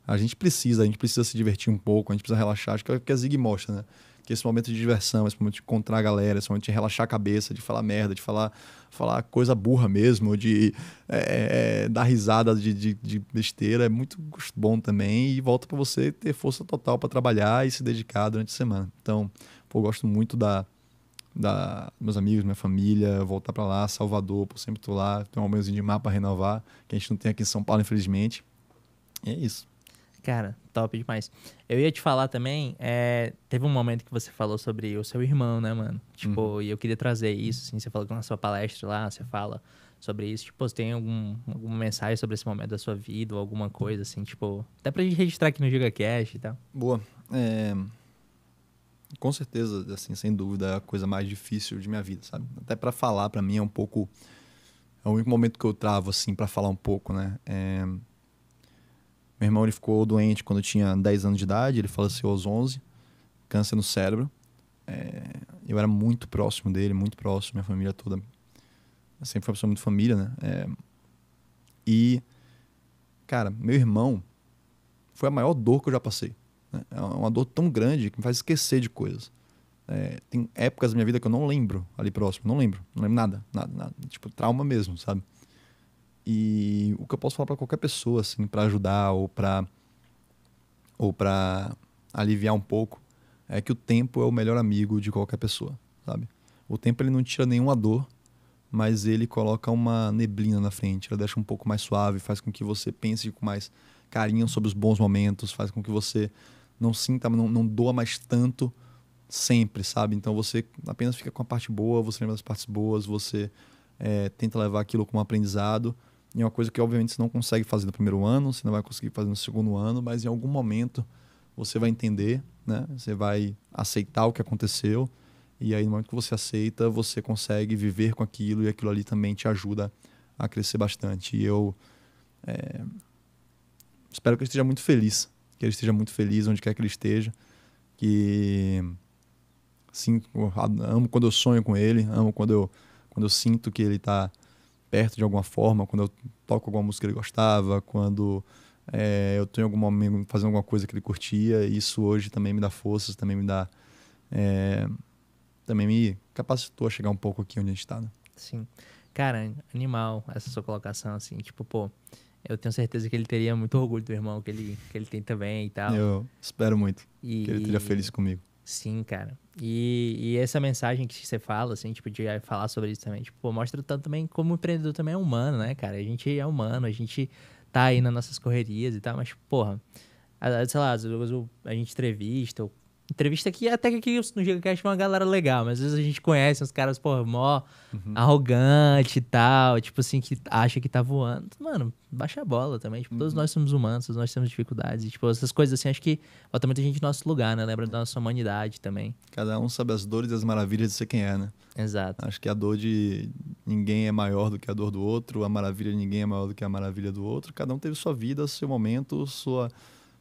Speaker 2: A gente precisa, a gente precisa se divertir um pouco, a gente precisa relaxar, acho que é o que a Zig mostra, né? Que esse momento de diversão, esse momento de encontrar a galera, esse momento de relaxar a cabeça, de falar merda, de falar, falar coisa burra mesmo, de é, é, é, dar risada de, de, de, besteira, é muito bom também e volta para você ter força total para trabalhar e se dedicar durante a semana. Então, Pô, gosto muito da, da meus amigos, minha família, voltar para lá, Salvador, pô, sempre tô lá, tem um almezinho de mar pra renovar, que a gente não tem aqui em São Paulo, infelizmente. E é isso. Cara, top demais. Eu ia
Speaker 1: te falar também, é, teve um momento que você falou sobre o seu irmão, né, mano? Tipo, uhum. e eu queria trazer isso, assim, você falou que na sua palestra lá, você fala sobre isso. Tipo, você tem algum, alguma mensagem sobre esse momento da sua vida ou alguma coisa, assim, tipo... Até pra gente registrar aqui no GigaCast e tal.
Speaker 2: Boa. É com certeza, assim, sem dúvida, é a coisa mais difícil de minha vida, sabe? Até para falar, para mim é um pouco é o único momento que eu travo assim para falar um pouco, né? É... Meu irmão ele ficou doente quando eu tinha 10 anos de idade, ele faleceu aos 11, câncer no cérebro. É... Eu era muito próximo dele, muito próximo, minha família toda. Eu sempre foi uma pessoa muito família, né? É... E, cara, meu irmão foi a maior dor que eu já passei. É uma dor tão grande que me faz esquecer de coisas. É, tem épocas da minha vida que eu não lembro ali próximo, não lembro, não lembro nada, nada, nada. Tipo, trauma mesmo, sabe? E o que eu posso falar para qualquer pessoa, assim, para ajudar ou para ou para aliviar um pouco, é que o tempo é o melhor amigo de qualquer pessoa, sabe? O tempo ele não tira nenhuma dor, mas ele coloca uma neblina na frente, ela deixa um pouco mais suave, faz com que você pense com mais carinho sobre os bons momentos, faz com que você não sinta, não, não doa mais tanto sempre, sabe? Então você apenas fica com a parte boa, você lembra das partes boas, você é, tenta levar aquilo como aprendizado. E é uma coisa que, obviamente, você não consegue fazer no primeiro ano, você não vai conseguir fazer no segundo ano, mas em algum momento você vai entender, né? Você vai aceitar o que aconteceu. E aí, no momento que você aceita, você consegue viver com aquilo e aquilo ali também te ajuda a crescer bastante. E eu é, espero que eu esteja muito feliz que ele esteja muito feliz onde quer que ele esteja, que sim, amo quando eu sonho com ele, amo quando eu quando eu sinto que ele está perto de alguma forma, quando eu toco alguma música que ele gostava, quando é, eu tenho algum momento fazendo alguma coisa que ele curtia, isso hoje também me dá forças, também me dá é, também me capacitou a chegar um pouco aqui onde a gente está, né?
Speaker 1: Sim. Cara, animal essa sua colocação, assim, tipo, pô, eu tenho certeza que ele teria muito orgulho do irmão que ele, que ele tem também e tal. Eu
Speaker 2: espero muito e, que ele esteja feliz comigo. Sim, cara.
Speaker 1: E, e, essa mensagem que você fala, assim, tipo, de falar sobre isso também, tipo, mostra tanto também como o empreendedor também é humano, né, cara? A gente é humano, a gente tá aí nas nossas correrias e tal, mas, tipo, porra, sei lá, às vezes a gente entrevista ou entrevista que até que aqui no GigaCast é uma galera legal, mas às vezes a gente conhece uns caras, pô, mó uhum. arrogante e tal, tipo assim, que acha que tá voando. Mano, baixa a bola também. Tipo, uhum. todos nós somos humanos, todos nós temos dificuldades. E, tipo, essas coisas assim, acho que bota muita gente no nosso lugar, né? Lembra da nossa humanidade também.
Speaker 2: Cada um sabe as dores e as maravilhas de ser quem é, né? Exato. Acho que a dor de ninguém é maior do que a dor do outro, a maravilha de ninguém é maior do que a maravilha do outro. Cada um teve sua vida, seu momento, sua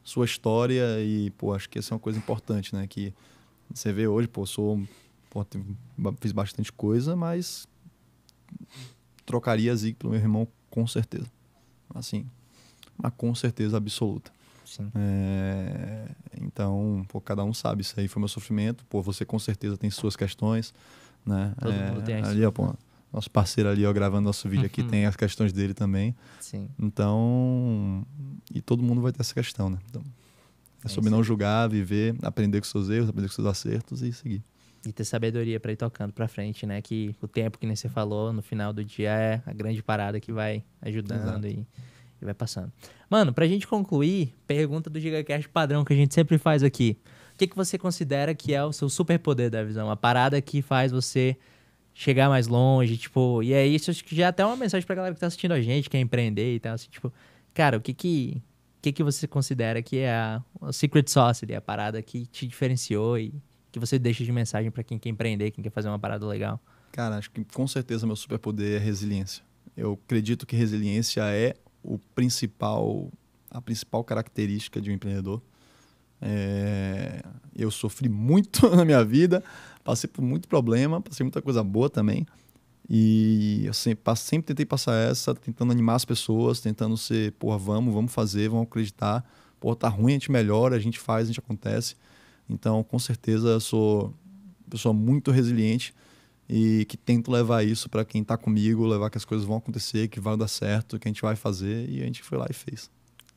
Speaker 2: sua história e, pô, acho que essa é uma coisa importante, né? Que você vê hoje, pô, sou, pô, fiz bastante coisa, mas trocaria Zig pelo meu irmão com certeza. Assim, uma com certeza absoluta. É, então, pô, cada um sabe, isso aí foi meu sofrimento, pô, você com certeza tem suas questões, né? Todo é, mundo tem ali, pô, nosso parceiro ali, ó, gravando nosso vídeo aqui, uhum. tem as questões dele também. Sim. Então, e todo mundo vai ter essa questão, né? Então, é, é sobre é não julgar, viver, aprender com seus erros, aprender com seus acertos e
Speaker 1: seguir. E ter sabedoria para ir tocando para frente, né? Que o tempo que nem você falou, no final do dia é a grande parada que vai ajudando e, e, vai passando. Mano, pra gente concluir, pergunta do GigaCast padrão que a gente sempre faz aqui. O que, que você considera que é o seu superpoder da visão? A parada que faz você chegar mais longe, tipo, e é isso, acho que já é até uma mensagem pra galera que tá assistindo a gente, quer empreender e tal, assim, tipo, cara, o que que, o que, que você considera que é a, a secret sauce ali, a parada que te diferenciou e que você deixa de mensagem para quem quer empreender, quem quer fazer uma parada legal?
Speaker 2: Cara, acho que com certeza meu superpoder é resiliência. Eu acredito que resiliência é o principal a principal característica de um empreendedor. É, eu sofri muito (laughs) na minha vida, passei por muito problema, passei muita coisa boa também. E eu sempre, sempre tentei passar essa, tentando animar as pessoas, tentando ser, porra, vamos, vamos fazer, vamos acreditar. Porra, tá ruim, a gente melhora, a gente faz, a gente acontece. Então, com certeza, eu sou uma pessoa muito resiliente e que tento levar isso para quem tá comigo, levar que as coisas vão acontecer, que vai dar certo, que a gente vai fazer. E a gente foi lá e fez.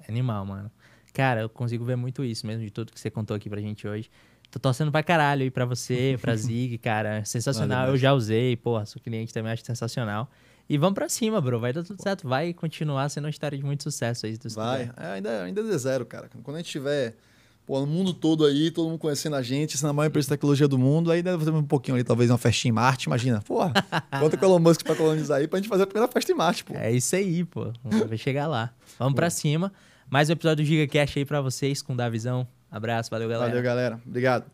Speaker 1: Animal, mano. Cara, eu consigo ver muito isso mesmo de tudo que você contou aqui pra gente hoje. Tô torcendo pra caralho aí pra você, (laughs) pra Zig, cara. Sensacional, Valeu, eu já usei, porra, seu cliente também acho sensacional. E vamos pra cima, bro. Vai dar tudo certo. Vai continuar sendo uma
Speaker 2: história de muito sucesso aí. Vai. É, ainda, ainda é zero, cara. Quando a gente tiver pô, no mundo todo aí, todo mundo conhecendo a gente, sendo a maior empresa de tecnologia do mundo, aí deve fazer um pouquinho ali, talvez uma festa em Marte, imagina. Porra, conta (laughs) com o Elon Musk pra colonizar aí pra gente fazer a primeira festa em Marte, pô. É isso aí, pô. Vai chegar lá. Vamos pô. pra
Speaker 1: cima. Mais um episódio do GigaCast aí para vocês com Davizão. Abraço, valeu galera. Valeu
Speaker 2: galera, obrigado.